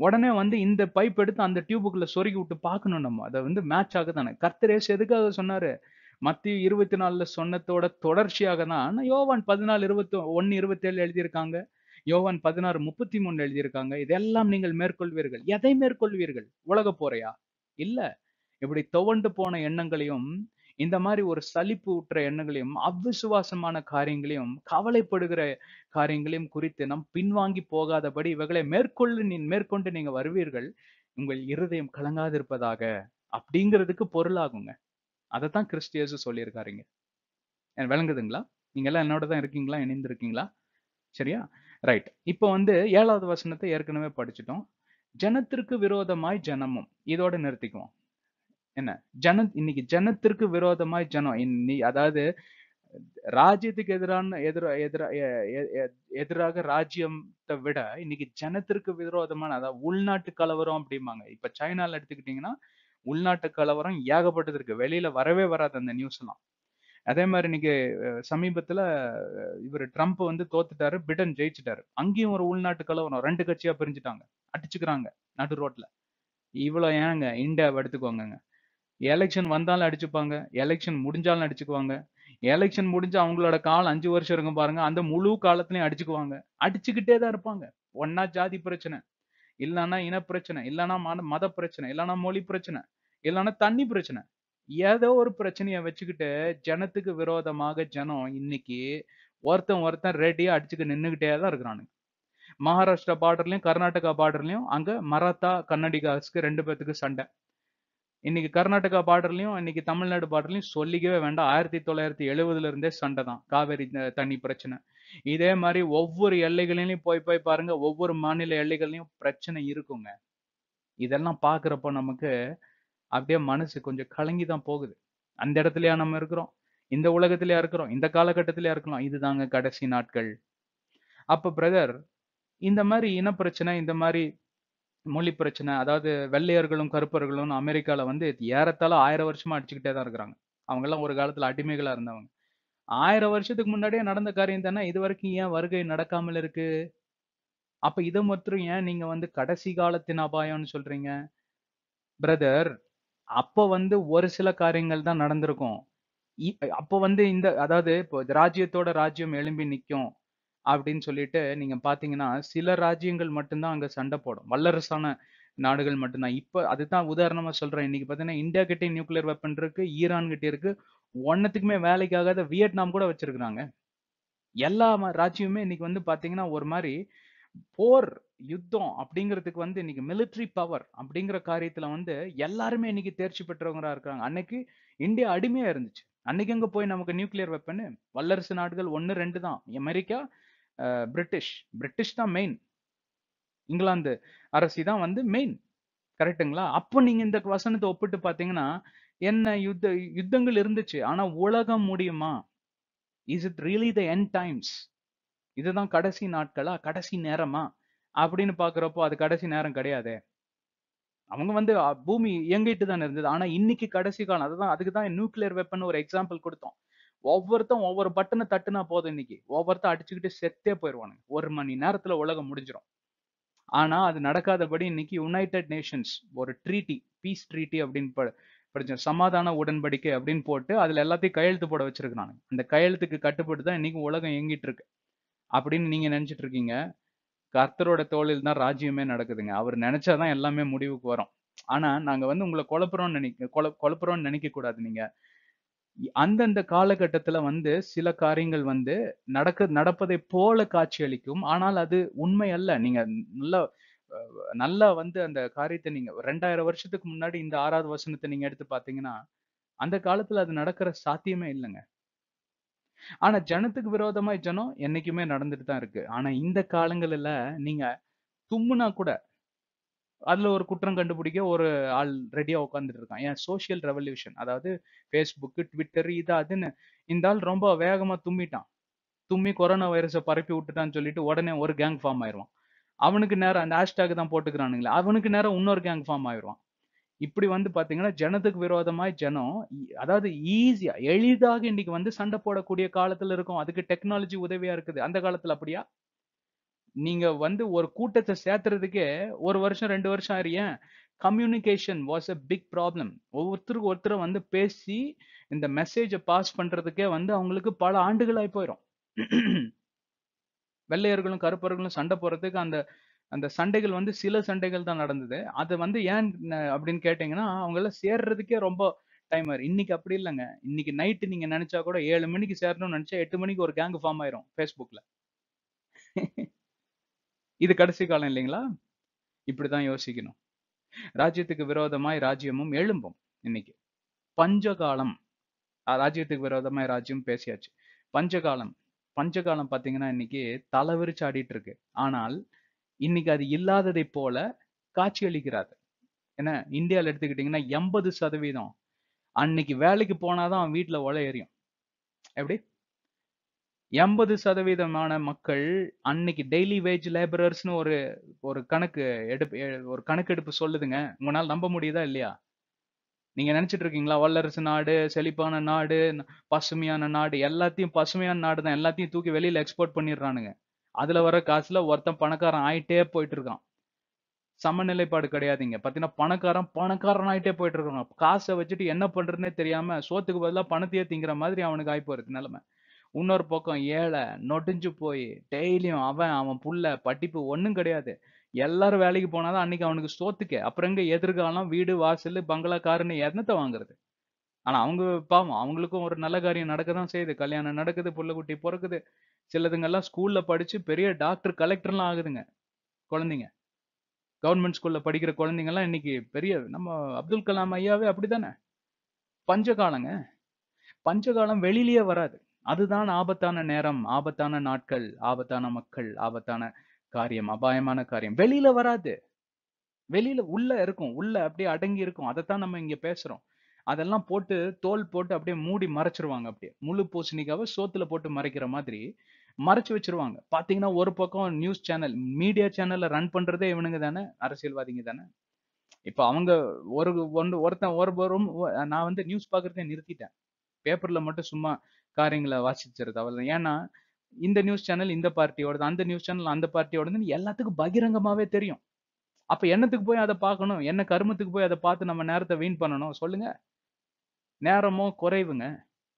உடனே வந்து இந்த பைப் எடுத்து அந்த டியூபுக்குள்ள சொருகி விட்டு பார்க்கணும் நம்ம அதை வந்து மேட்ச் ஆகுதானே கர்த்தரேஸ் எதுக்காக சொன்னாரு மத்திய இருபத்தி நாலுல சொன்னதோட தொடர்ச்சியாக தான் யோவான் பதினாலு இருபத்தி ஒன்னு இருபத்தேழு எழுதியிருக்காங்க யோவான் பதினாறு முப்பத்தி மூணு எழுதியிருக்காங்க இதெல்லாம் நீங்கள் மேற்கொள்வீர்கள் எதை மேற்கொள்வீர்கள் உலக போறையா இல்ல இப்படி துவண்டு போன எண்ணங்களையும் இந்த மாதிரி ஒரு சலிப்பு ஊற்ற எண்ணங்களையும் அவ்விசுவாசமான காரியங்களையும் கவலைப்படுகிற காரியங்களையும் குறித்து நம் பின்வாங்கி போகாதபடி இவைகளை மேற்கொள்ளு நீ மேற்கொண்டு நீங்க வருவீர்கள் உங்கள் இருதயம் கலங்காதிருப்பதாக அப்படிங்கிறதுக்கு பொருளாகுங்க அதை தான் கிறிஸ்டியர்ஸ் சொல்லியிருக்காருங்க விளங்குதுங்களா எல்லாம் என்னோட தான் இருக்கீங்களா இணைந்திருக்கீங்களா சரியா ரைட் இப்போ வந்து ஏழாவது வசனத்தை ஏற்கனவே படிச்சுட்டோம் ஜனத்திற்கு விரோதமாய் ஜனமும் இதோட நிறுத்திக்குவோம் என்ன ஜன இன்னைக்கு ஜனத்திற்கு விரோதமாய் ஜனம் இன்னி அதாவது ராஜ்யத்துக்கு எதிரான எதிரா எதிர எதிராக ராஜ்யத்தை விட இன்னைக்கு ஜனத்திற்கு விரோதமான அதாவது உள்நாட்டு கலவரம் அப்படிம்பாங்க இப்ப சைனால எடுத்துக்கிட்டீங்கன்னா உள்நாட்டு கலவரம் ஏகப்பட்டது இருக்கு வெளியில வரவே வராது அந்த நியூஸ் எல்லாம் அதே மாதிரி இன்னைக்கு சமீபத்துல இவர் ட்ரம்ப் வந்து தோத்துட்டாரு பிரிட்டன் ஜெயிச்சுட்டாரு அங்கேயும் ஒரு உள்நாட்டு கலவரம் ரெண்டு கட்சியா பிரிஞ்சுட்டாங்க அடிச்சுக்கிறாங்க நடு ரோட்ல இவ்வளவு ஏங்க இந்தியாவை எடுத்துக்கோங்க எலெக்ஷன் வந்தாலும் அடிச்சுப்பாங்க எலெக்ஷன் முடிஞ்சாலும் அடிச்சுக்குவாங்க எலெக்ஷன் முடிஞ்சு அவங்களோட காலம் அஞ்சு வருஷம் இருக்கும் பாருங்க அந்த முழு காலத்திலையும் அடிச்சுக்குவாங்க அடிச்சுக்கிட்டே தான் இருப்பாங்க ஒன்னா ஜாதி பிரச்சனை இல்லைன்னா இனப்பிரச்சனை இல்லைன்னா மன மத பிரச்சனை இல்லைன்னா மொழி பிரச்சனை இல்லைன்னா தண்ணி பிரச்சனை ஏதோ ஒரு பிரச்சனையை வச்சுக்கிட்டு ஜனத்துக்கு விரோதமாக ஜனம் இன்னைக்கு ஒருத்தன் ஒருத்தன் ரெடியா அடிச்சுக்க நின்றுகிட்டே தான் இருக்கிறானுங்க மகாராஷ்டிரா பார்டர்லயும் கர்நாடகா பார்டர்லயும் அங்க மராத்தா கன்னடிகாஸ்க்கு ரெண்டு பேர்த்துக்கு சண்டை இன்னைக்கு கர்நாடகா பார்டர்லையும் இன்னைக்கு தமிழ்நாடு பார்டர்லையும் சொல்லிக்கவே வேண்டாம் ஆயிரத்தி தொள்ளாயிரத்தி எழுபதுல இருந்தே சண்டை தான் காவேரி தண்ணி பிரச்சனை இதே மாதிரி ஒவ்வொரு எல்லைகளிலையும் போய் போய் பாருங்க ஒவ்வொரு மாநில எல்லைகள்லையும் பிரச்சனை இருக்குங்க இதெல்லாம் பாக்குறப்ப நமக்கு அப்படியே மனசு கொஞ்சம் கலங்கி தான் போகுது அந்த இடத்துலயா நம்ம இருக்கிறோம் இந்த உலகத்திலயா இருக்கிறோம் இந்த காலகட்டத்திலயா இருக்கலாம் இதுதாங்க கடைசி நாட்கள் அப்ப பிரதர் இந்த மாதிரி இன பிரச்சனை இந்த மாதிரி மொழி பிரச்சனை அதாவது வெள்ளையர்களும் கருப்பர்களும் அமெரிக்கால வந்து ஏறத்தாழ ஆயிரம் வருஷமா அடிச்சுக்கிட்டே தான் இருக்கிறாங்க எல்லாம் ஒரு காலத்துல அடிமைகளா இருந்தவங்க ஆயிரம் வருஷத்துக்கு முன்னாடியே நடந்த காரியம் தானே இது வரைக்கும் ஏன் வருகை நடக்காமல் இருக்கு அப்ப இதை மட்டும் ஏன் நீங்க வந்து கடைசி காலத்தின் அபாயம்னு சொல்றீங்க பிரதர் அப்ப வந்து ஒரு சில காரியங்கள் தான் நடந்திருக்கும் அப்போ வந்து இந்த அதாவது இப்போ ராஜ்யத்தோட ராஜ்யம் எழும்பி நிற்கும் அப்படின்னு சொல்லிட்டு நீங்க பாத்தீங்கன்னா சில ராஜ்யங்கள் மட்டும்தான் அங்க சண்டை போடும் வல்லரசான நாடுகள் மட்டும்தான் இப்போ அதுதான் உதாரணமா சொல்றேன் இன்னைக்கு பாத்தீங்கன்னா இந்தியா கிட்டே நியூக்ளியர் வெப்பன் இருக்கு ஈரான் கிட்டே இருக்கு ஒன்னத்துக்குமே வேலைக்காகாத வியட்நாம் கூட வச்சிருக்கிறாங்க எல்லா ராஜ்யமுமே இன்னைக்கு வந்து பாத்தீங்கன்னா ஒரு மாதிரி போர் யுத்தம் அப்படிங்கிறதுக்கு வந்து இன்னைக்கு மிலிட்ரி பவர் அப்படிங்கிற காரியத்துல வந்து எல்லாருமே இன்னைக்கு தேர்ச்சி பெற்றவங்களா இருக்கிறாங்க அன்னைக்கு இந்தியா அடிமையா இருந்துச்சு அன்னைக்கு எங்க போய் நமக்கு நியூக்ளியர் வெப்பன் வல்லரசு நாடுகள் ஒன்னு ரெண்டு தான் அமெரிக்கா பிரிட்டிஷ் பிரிட்டிஷ் தான் மெயின் இங்கிலாந்து அரசி தான் வந்து மெயின் கரெக்டுங்களா அப்போ நீங்க இந்த வசனத்தை ஒப்பிட்டு பாத்தீங்கன்னா என்ன யுத்த யுத்தங்கள் இருந்துச்சு ஆனா உலகம் முடியுமா is it really the end times இதுதான் கடைசி நாட்களா கடைசி நேரமா அப்படின்னு பாக்குறப்போ அது கடைசி நேரம் கிடையாது அவங்க வந்து பூமி இயங்கிட்டு தான் இருந்தது ஆனா இன்னைக்கு கடைசி காலம் அதுதான் அதுக்கு தான் நியூக்ளியர் வெப்பன் ஒரு எக்ஸாம்பிள் கொடுத்தோம் ஒவ்வொருத்தன் ஒவ்வொரு பட்டனை தட்டுனா போதும் இன்னைக்கு ஒவ்வொருத்தன் அடிச்சுக்கிட்டு செத்தே போயிடுவானுங்க ஒரு மணி நேரத்துல உலகம் முடிஞ்சிடும் ஆனா அது நடக்காதபடி இன்னைக்கு யுனைடெட் நேஷன்ஸ் ஒரு ட்ரீட்டி பீஸ் ட்ரீட்டி அப்படின்னு படித்தேன் சமாதான உடன்படிக்கை அப்படின்னு போட்டு அதில் எல்லாத்தையும் கையெழுத்து போட வச்சிருக்கிறாங்க அந்த கையெழுத்துக்கு கட்டுப்பட்டு தான் இன்னைக்கு உலகம் எங்கிட்டு இருக்கு அப்படின்னு நீங்கள் நினச்சிட்டு இருக்கீங்க கர்த்தரோட தோழில் தான் ராஜ்யமே நடக்குதுங்க அவர் நினைச்சாதான் எல்லாமே முடிவுக்கு வரும் ஆனா நாங்க வந்து உங்களை குழப்புறோம்னு நினைக்க கொல குழப்புறோம்னு நினைக்க கூடாது நீங்க அந்தந்த காலகட்டத்துல வந்து சில காரியங்கள் வந்து நடக்க நடப்பதை போல காட்சி அளிக்கும் ஆனால் அது உண்மை அல்ல நீங்க நல்லா நல்லா வந்து அந்த காரியத்தை நீங்க ரெண்டாயிரம் வருஷத்துக்கு முன்னாடி இந்த ஆறாவது வசனத்தை நீங்க எடுத்து பாத்தீங்கன்னா அந்த காலத்துல அது நடக்கிற சாத்தியமே இல்லைங்க ஆனா ஜனத்துக்கு விரோதமா ஜனம் என்னைக்குமே நடந்துட்டு தான் இருக்கு ஆனா இந்த காலங்கள்ல நீங்க தும்முனா கூட அதுல ஒரு குற்றம் கண்டுபிடிக்க ஒரு ஆள் ரெடியா உட்காந்துட்டு இருக்கான் ஏன் சோசியல் ரெவல்யூஷன் அதாவது ஃபேஸ்புக்கு ட்விட்டர் இது அதுன்னு இந்த ஆள் ரொம்ப வேகமா தும்மிட்டான் தும்மி கொரோனா வைரஸை பரப்பி விட்டுட்டான்னு சொல்லிட்டு உடனே ஒரு கேங் ஃபார்ம் ஆயிருவான் அவனுக்கு நேரம் அந்த ஹேஷ்டாக் தான் போட்டுக்கிறானுங்களே அவனுக்கு நேரம் இன்னொரு கேங் ஃபார்ம் ஆயிடுவான் இப்படி வந்து பாத்தீங்கன்னா ஜனத்துக்கு விரோதமாய் ஜனம் அதாவது ஈஸியா எளிதாக இன்னைக்கு வந்து சண்டை போடக்கூடிய காலத்துல இருக்கும் அதுக்கு டெக்னாலஜி உதவியா இருக்குது அந்த காலத்துல அப்படியா நீங்க வந்து ஒரு கூட்டத்தை சேர்த்துறதுக்கே ஒரு வருஷம் ரெண்டு வருஷம் ஆறிய communication was a big problem ஒவ்வொருத்தருக்கு ஒருத்தர் வந்து பேசி இந்த மெசேஜை பாஸ் பண்றதுக்கே வந்து அவங்களுக்கு பல ஆண்டுகளாய் போயிடும் வெள்ளையர்களும் கருப்பர்களும் சண்டை போறதுக்கு அந்த அந்த சண்டைகள் வந்து சில சண்டைகள் தான் நடந்தது அது வந்து ஏன் அப்படின்னு கேட்டிங்கன்னா அவங்களாம் சேர்றதுக்கே ரொம்ப டைம் ஆயிரும் இன்னைக்கு அப்படி இல்லைங்க இன்னைக்கு நைட்டு நீங்க நினைச்சா கூட ஏழு மணிக்கு சேரணும்னு நினைச்சா எட்டு மணிக்கு ஒரு கேங் ஃபார்ம் ஆயிரும் ஃபேஸ்புக்ல இது கடைசி காலம் இல்லைங்களா இப்படிதான் யோசிக்கணும் ராஜ்யத்துக்கு விரோதமாய் ராஜ்யமும் எழும்பும் இன்னைக்கு பஞ்சகாலம் ராஜ்யத்துக்கு விரோதமாய் ராஜ்யம் பேசியாச்சு பஞ்சகாலம் பஞ்சகாலம் பார்த்தீங்கன்னா இன்னைக்கு தலைவிரிச்சு ஆடிட்டு இருக்கு ஆனால் இன்னைக்கு அது இல்லாததை போல காட்சியளிக்கிறார் ஏன்னா இந்தியாவில் எடுத்துக்கிட்டீங்கன்னா எண்பது சதவீதம் அன்னைக்கு வேலைக்கு போனாதான் அவன் வீட்டில் ஒலை எரியும் எப்படி எண்பது சதவீதமான மக்கள் அன்னைக்கு டெய்லி வேஜ் லேபரர்ஸ்னு ஒரு ஒரு கணக்கு எடுப்பு ஒரு கணக்கெடுப்பு சொல்லுதுங்க உங்களால் நம்ப முடியுதா இல்லையா நீங்க நினைச்சிட்டு இருக்கீங்களா வல்லரசு நாடு செழிப்பான நாடு பசுமையான நாடு எல்லாத்தையும் பசுமையான நாடு தான் எல்லாத்தையும் தூக்கி வெளியில எக்ஸ்போர்ட் பண்ணிடுறானுங்க அதுல வர காசுல ஒருத்தன் பணக்காரன் ஆயிட்டே போயிட்டு இருக்கான் சமநிலைப்பாடு கிடையாதுங்க பார்த்தீங்கன்னா பணக்காரன் பணக்காரன் ஆயிட்டே போயிட்டு இருக்காங்க காசை வச்சுட்டு என்ன பண்றதுன்னே தெரியாம சோத்துக்கு பதிலாக பணத்தையே திங்கிற மாதிரி அவனுக்கு ஆகி போறது நிலைமை இன்னொரு பக்கம் ஏழை நொடிஞ்சு போய் டெய்லியும் அவன் அவன் புள்ள படிப்பு ஒன்றும் கிடையாது எல்லாரும் வேலைக்கு போனாதான் அன்னைக்கு அவனுக்கு சோத்துக்க அப்புறம் எங்க எதிர்காலம் வீடு வாசல் பங்களா காருன்னு என்னத்தை வாங்குறது ஆனா அவங்க பாவம் அவங்களுக்கும் ஒரு நல்ல காரியம் நடக்க தான் செய்யுது கல்யாணம் நடக்குது புள்ளக்குட்டி பிறக்குது சிலதுங்கெல்லாம் ஸ்கூல்ல படிச்சு பெரிய டாக்டர் கலெக்டர்லாம் ஆகுதுங்க குழந்தைங்க கவர்மெண்ட் ஸ்கூல்ல படிக்கிற குழந்தைங்கெல்லாம் இன்னைக்கு பெரிய நம்ம அப்துல் கலாம் ஐயாவே அப்படிதானே பஞ்சகாலங்க பஞ்சகாலம் வெளியிலேயே வராது அதுதான் ஆபத்தான நேரம் ஆபத்தான நாட்கள் ஆபத்தான மக்கள் ஆபத்தான காரியம் அபாயமான காரியம் வெளியில வராது வெளியில உள்ள இருக்கும் உள்ள அப்படியே அடங்கி இருக்கும் அதைத்தான் நம்ம இங்க பேசுறோம் அதெல்லாம் போட்டு தோல் போட்டு அப்படியே மூடி மறைச்சிருவாங்க அப்படியே முழு பூசணிக்காவை சோத்துல போட்டு மறைக்கிற மாதிரி மறைச்சு வச்சிருவாங்க பாத்தீங்கன்னா ஒரு பக்கம் நியூஸ் சேனல் மீடியா சேனல்ல ரன் பண்றதே இவனுங்க தானே அரசியல்வாதிங்க தானே இப்ப அவங்க ஒரு ஒன்று ஒருத்தன் ஒரு நான் வந்து நியூஸ் பாக்குறதே நிறுத்திட்டேன் பேப்பர்ல மட்டும் சும்மா காரியங்களை வாசிச்சிருது ஏன்னா இந்த நியூஸ் சேனல் இந்த பார்ட்டியோடது அந்த நியூஸ் சேனல் அந்த பார்ட்டியோடதுன்னு எல்லாத்துக்கும் பகிரங்கமாவே தெரியும் அப்ப என்னத்துக்கு போய் அதை பார்க்கணும் என்ன கருமத்துக்கு போய் அதை பார்த்து நம்ம நேரத்தை வீண் பண்ணணும் சொல்லுங்க நேரமோ குறைவுங்க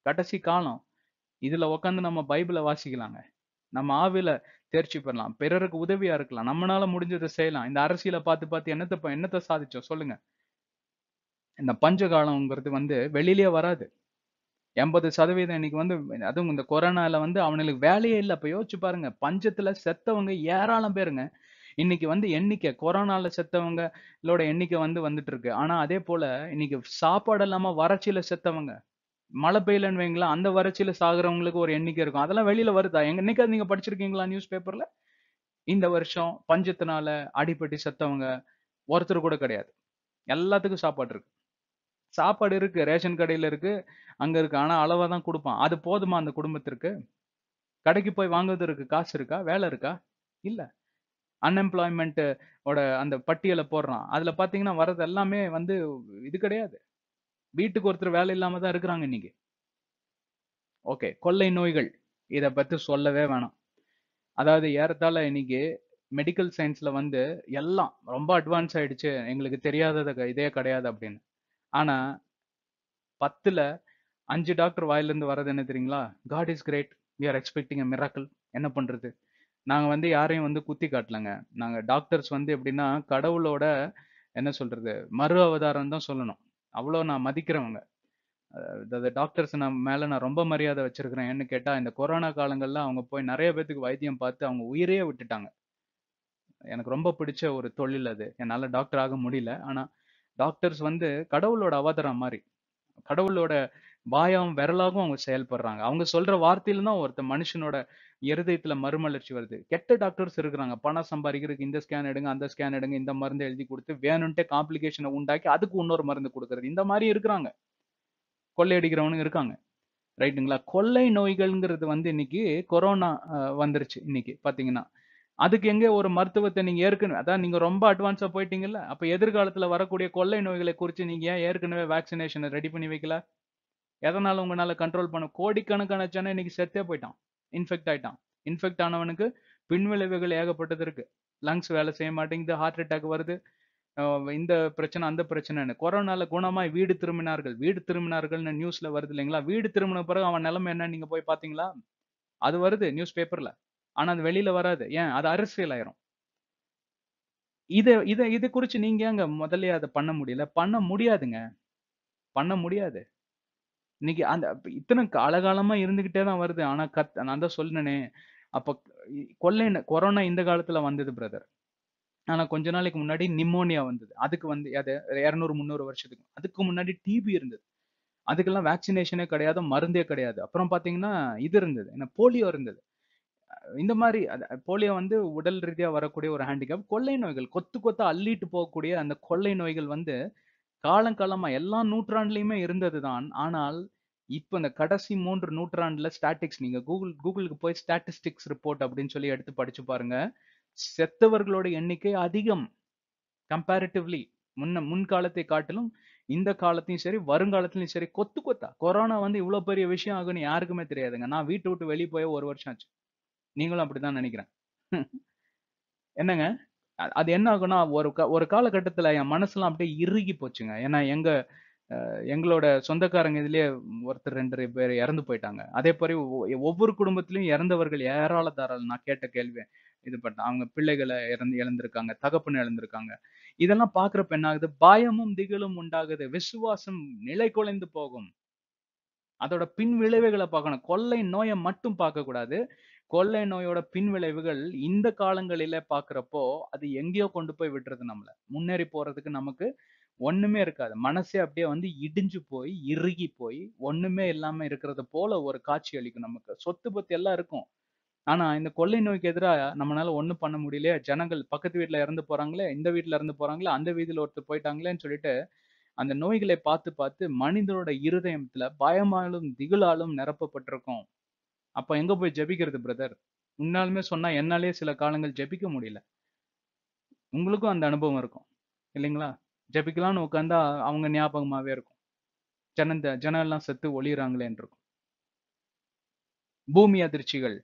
கடைசி காலம் இதுல உட்காந்து நம்ம பைபிளை வாசிக்கலாங்க நம்ம ஆவில தேர்ச்சி பண்ணலாம் பிறருக்கு உதவியா இருக்கலாம் நம்மளால முடிஞ்சதை செய்யலாம் இந்த அரசியலை பார்த்து பார்த்து என்னத்தை என்னத்தை சாதிச்சோம் சொல்லுங்க இந்த பஞ்ச காலம்ங்கிறது வந்து வெளியிலேயே வராது எண்பது சதவீதம் இன்னைக்கு வந்து அதுவும் இந்த கொரோனால வந்து அவனுக்கு வேலையே இல்லை அப்ப யோசிச்சு பாருங்க பஞ்சத்துல செத்தவங்க ஏராளம் பேருங்க இன்னைக்கு வந்து எண்ணிக்கை கொரோனால செத்தவங்களோட எண்ணிக்கை வந்து வந்துட்டு இருக்கு ஆனா அதே போல இன்னைக்கு சாப்பாடு இல்லாம வறட்சியில செத்தவங்க மழை பெய்யலன்னு வைங்களா அந்த வறட்சியில சாகுறவங்களுக்கு ஒரு எண்ணிக்கை இருக்கும் அதெல்லாம் வெளியில வருதா எங்க இன்னைக்கு நீங்க படிச்சிருக்கீங்களா நியூஸ் பேப்பர்ல இந்த வருஷம் பஞ்சத்தினால அடிப்பட்டு செத்தவங்க ஒருத்தர் கூட கிடையாது எல்லாத்துக்கும் சாப்பாடு இருக்கு சாப்பாடு இருக்கு ரேஷன் கடையில இருக்கு அங்கே இருக்கு ஆனால் அளவாக தான் கொடுப்பான் அது போதுமா அந்த குடும்பத்திற்கு கடைக்கு போய் வாங்குவதற்கு காசு இருக்கா வேலை இருக்கா இல்லை அன்எம்ப்ளாய்மெண்ட்டோட அந்த பட்டியலை போடுறான் அதில் பார்த்தீங்கன்னா வர்றது எல்லாமே வந்து இது கிடையாது வீட்டுக்கு ஒருத்தர் வேலை இல்லாமல் தான் இருக்கிறாங்க இன்னைக்கு ஓகே கொள்ளை நோய்கள் இதை பற்றி சொல்லவே வேணாம் அதாவது ஏறத்தாழ இன்னைக்கு மெடிக்கல் சயின்ஸில் வந்து எல்லாம் ரொம்ப அட்வான்ஸ் ஆயிடுச்சு எங்களுக்கு தெரியாதது இதே கிடையாது அப்படின்னு ஆனால் பத்தில் அஞ்சு டாக்டர் வாயிலிருந்து வர்றது என்ன தெரியுங்களா God is great we are expecting a miracle என்ன பண்ணுறது நாங்கள் வந்து யாரையும் வந்து குத்தி காட்டலங்க நாங்கள் டாக்டர்ஸ் வந்து எப்படின்னா கடவுளோட என்ன சொல்கிறது மறு அவதாரம் தான் சொல்லணும் அவ்வளோ நான் மதிக்கிறவங்க டாக்டர்ஸ் நான் மேலே நான் ரொம்ப மரியாதை வச்சுருக்கிறேன் என்ன கேட்டால் இந்த கொரோனா காலங்களில் அவங்க போய் நிறைய பேத்துக்கு வைத்தியம் பார்த்து அவங்க உயிரே விட்டுட்டாங்க எனக்கு ரொம்ப பிடிச்ச ஒரு தொழில் அது என்னால் டாக்டர் ஆக முடியல ஆனால் டாக்டர்ஸ் வந்து கடவுளோட அவதாரம் மாதிரி கடவுளோட வாயாவும் விரலாகவும் அவங்க செயல்படுறாங்க அவங்க சொல்ற வார்த்தையில தான் ஒருத்த மனுஷனோட இருதயத்துல மறுமலர்ச்சி வருது கெட்ட டாக்டர்ஸ் இருக்கிறாங்க பணம் சம்பாதிக்கிறதுக்கு இந்த ஸ்கேன் எடுங்க அந்த ஸ்கேன் எடுங்க இந்த மருந்து எழுதி கொடுத்து வேணும்ட்டே காம்ப்ளிகேஷனை உண்டாக்கி அதுக்கு இன்னொரு மருந்து கொடுக்கறது இந்த மாதிரி இருக்கிறாங்க கொள்ளையடிக்கிறவனுங்க இருக்காங்க ரைட்டுங்களா கொள்ளை நோய்கள்ங்கிறது வந்து இன்னைக்கு கொரோனா வந்துருச்சு இன்னைக்கு பாத்தீங்கன்னா அதுக்கு எங்க ஒரு மருத்துவத்தை நீங்க ஏற்கனவே அதான் நீங்க ரொம்ப அட்வான்ஸா போயிட்டீங்கல்ல அப்ப எதிர்காலத்துல வரக்கூடிய கொள்ளை நோய்களை குறித்து நீங்க ஏன் ஏற்கனவே வேக்சினேஷனை ரெடி பண்ணி வைக்கல எதனால் உங்களால் கண்ட்ரோல் பண்ண கோடிக்கணக்கான சென்னை இன்னைக்கு செத்தே போயிட்டான் இன்ஃபெக்ட் ஆயிட்டான் இன்ஃபெக்ட் ஆனவனுக்கு பின்விளைவுகள் ஏகப்பட்டது இருக்கு லங்ஸ் வேலை செய்ய மாட்டேங்குது ஹார்ட் அட்டாக் வருது இந்த பிரச்சனை அந்த பிரச்சனைன்னு கொரோனால குணமாய் வீடு திரும்பினார்கள் வீடு திரும்பினார்கள்னு நியூஸ்ல வருது இல்லைங்களா வீடு திரும்பின பிறகு அவன் நிலைமை என்ன நீங்க போய் பாத்தீங்களா அது வருது நியூஸ் பேப்பர்ல ஆனா அது வெளியில வராது ஏன் அது அரசியல் ஆயிரும் இதை இதை இது குறிச்சு நீங்க ஏங்க முதல்ல அதை பண்ண முடியல பண்ண முடியாதுங்க பண்ண முடியாது இன்னைக்கு அந்த இத்தனை காலகாலமா இருந்துகிட்டே தான் வருது. ஆனா கத் நான் தான் சொல்லினே அப்ப கொள்ளை கொரோனா இந்த காலத்துல வந்தது பிரதர். ஆனா கொஞ்ச நாளைக்கு முன்னாடி நிமோனியா வந்தது. அதுக்கு வந்து அது இரநூறு முந்நூறு வருஷத்துக்கு. அதுக்கு முன்னாடி டிபி இருந்தது. அதுக்கெல்லாம் வேக்சினேஷனே கிடையாது, மருந்தே கிடையாது. அப்புறம் பாத்தீங்கன்னா இது இருந்தது. என்ன போலியோ இருந்தது. இந்த மாதிரி போலியோ வந்து உடல் ரீதியா வரக்கூடிய ஒரு ஹேண்டிகேப். கொள்ளை நோய்கள் கொத்து கொத்தா அள்ளிட்டு போகக்கூடிய அந்த கொள்ளை நோய்கள் வந்து காலங்காலமா எல்லா இருந்தது இருந்ததுதான் ஆனால் இப்போ இந்த கடைசி மூன்று நூற்றாண்டுல ஸ்டாட்டிக்ஸ் நீங்க கூகுள் கூகுளுக்கு போய் ஸ்டாட்டிஸ்டிக்ஸ் ரிப்போர்ட் அப்படின்னு சொல்லி எடுத்து படிச்சு பாருங்க செத்தவர்களோட எண்ணிக்கை அதிகம் கம்பேரிட்டிவ்லி முன்ன முன்காலத்தை காட்டிலும் இந்த காலத்தையும் சரி வருங்காலத்திலையும் சரி கொத்து கொத்தா கொரோனா வந்து இவ்வளோ பெரிய விஷயம் ஆகுன்னு யாருக்குமே தெரியாதுங்க நான் வீட்டை விட்டு வெளியே போய் ஒரு வருஷம் ஆச்சு நீங்களும் அப்படிதான் நினைக்கிறேன் என்னங்க அது என்ன ஆகும்னா ஒரு க ஒரு காலகட்டத்துல என் மனசுலாம் அப்படியே இறுகி போச்சுங்க ஏன்னா எங்க அஹ் எங்களோட சொந்தக்காரங்க இதுலயே ஒருத்தர் ரெண்டு பேர் இறந்து போயிட்டாங்க அதே மாதிரி ஒவ்வொரு குடும்பத்திலயும் இறந்தவர்கள் ஏராள நான் கேட்ட கேள்வி இது பண்ண அவங்க பிள்ளைகளை இறந்து இழந்திருக்காங்க தகப்பன் இழந்திருக்காங்க இதெல்லாம் பாக்குறப்ப என்ன ஆகுது பயமும் திகிலும் உண்டாகுது விசுவாசம் நிலை குலைந்து போகும் அதோட பின் விளைவுகளை பார்க்கணும் கொள்ளை நோயை மட்டும் பார்க்க கூடாது கொள்ளை நோயோட பின்விளைவுகள் இந்த காலங்களில பாக்குறப்போ அது எங்கேயோ கொண்டு போய் விடுறது நம்மள முன்னேறி போறதுக்கு நமக்கு ஒண்ணுமே இருக்காது மனசே அப்படியே வந்து இடிஞ்சு போய் இறுகி போய் ஒண்ணுமே இல்லாம இருக்கிறது போல ஒரு காட்சி அளிக்கும் நமக்கு சொத்து பத்து எல்லாம் இருக்கும் ஆனா இந்த கொள்ளை நோய்க்கு எதிராக நம்மளால ஒண்ணும் பண்ண முடியலையே ஜனங்கள் பக்கத்து வீட்டுல இறந்து போறாங்களே இந்த வீட்டுல இருந்து போறாங்களே அந்த வீதியில ஒருத்தர் போயிட்டாங்களேன்னு சொல்லிட்டு அந்த நோய்களை பார்த்து பார்த்து மனிதனோட இருதயத்துல பயமாலும் திகிலாலும் நிரப்பப்பட்டிருக்கும் அப்போ எங்கே போய் ஜெபிக்கிறது பிரதர் உன்னாலுமே சொன்னால் என்னாலே சில காலங்கள் ஜெபிக்க முடியல உங்களுக்கும் அந்த அனுபவம் இருக்கும் இல்லைங்களா ஜெபிக்கலாம்னு உட்காந்தா அவங்க ஞாபகமாகவே இருக்கும் ஜனந்த ஜனெல்லாம் செத்து ஒளியிறாங்களேன் இருக்கும் பூமி அதிர்ச்சிகள்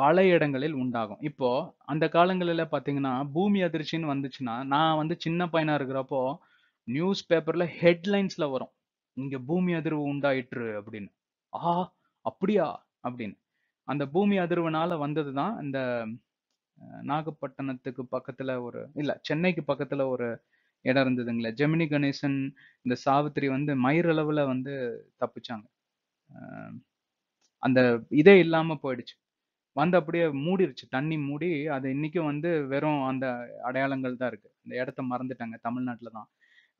பல இடங்களில் உண்டாகும் இப்போ அந்த காலங்களில் பார்த்தீங்கன்னா பூமி அதிர்ச்சின்னு வந்துச்சுன்னா நான் வந்து சின்ன பையனாக இருக்கிறப்போ நியூஸ் பேப்பரில் ஹெட்லைன்ஸில் வரும் இங்கே பூமி அதிர்வு உண்டாயிற்று அப்படின்னு ஆ அப்படியா அப்படின்னு அந்த பூமி அதிர்வுனால வந்தது தான் இந்த நாகப்பட்டினத்துக்கு பக்கத்துல ஒரு இல்ல சென்னைக்கு பக்கத்துல ஒரு இடம் இருந்ததுங்களே ஜெமினி கணேசன் இந்த சாவித்திரி வந்து மயிரளவுல வந்து தப்பிச்சாங்க அந்த இதே இல்லாம போயிடுச்சு வந்து அப்படியே மூடிருச்சு தண்ணி மூடி அது இன்னைக்கும் வந்து வெறும் அந்த அடையாளங்கள் தான் இருக்கு இந்த இடத்த மறந்துட்டாங்க தமிழ்நாட்டுல தான்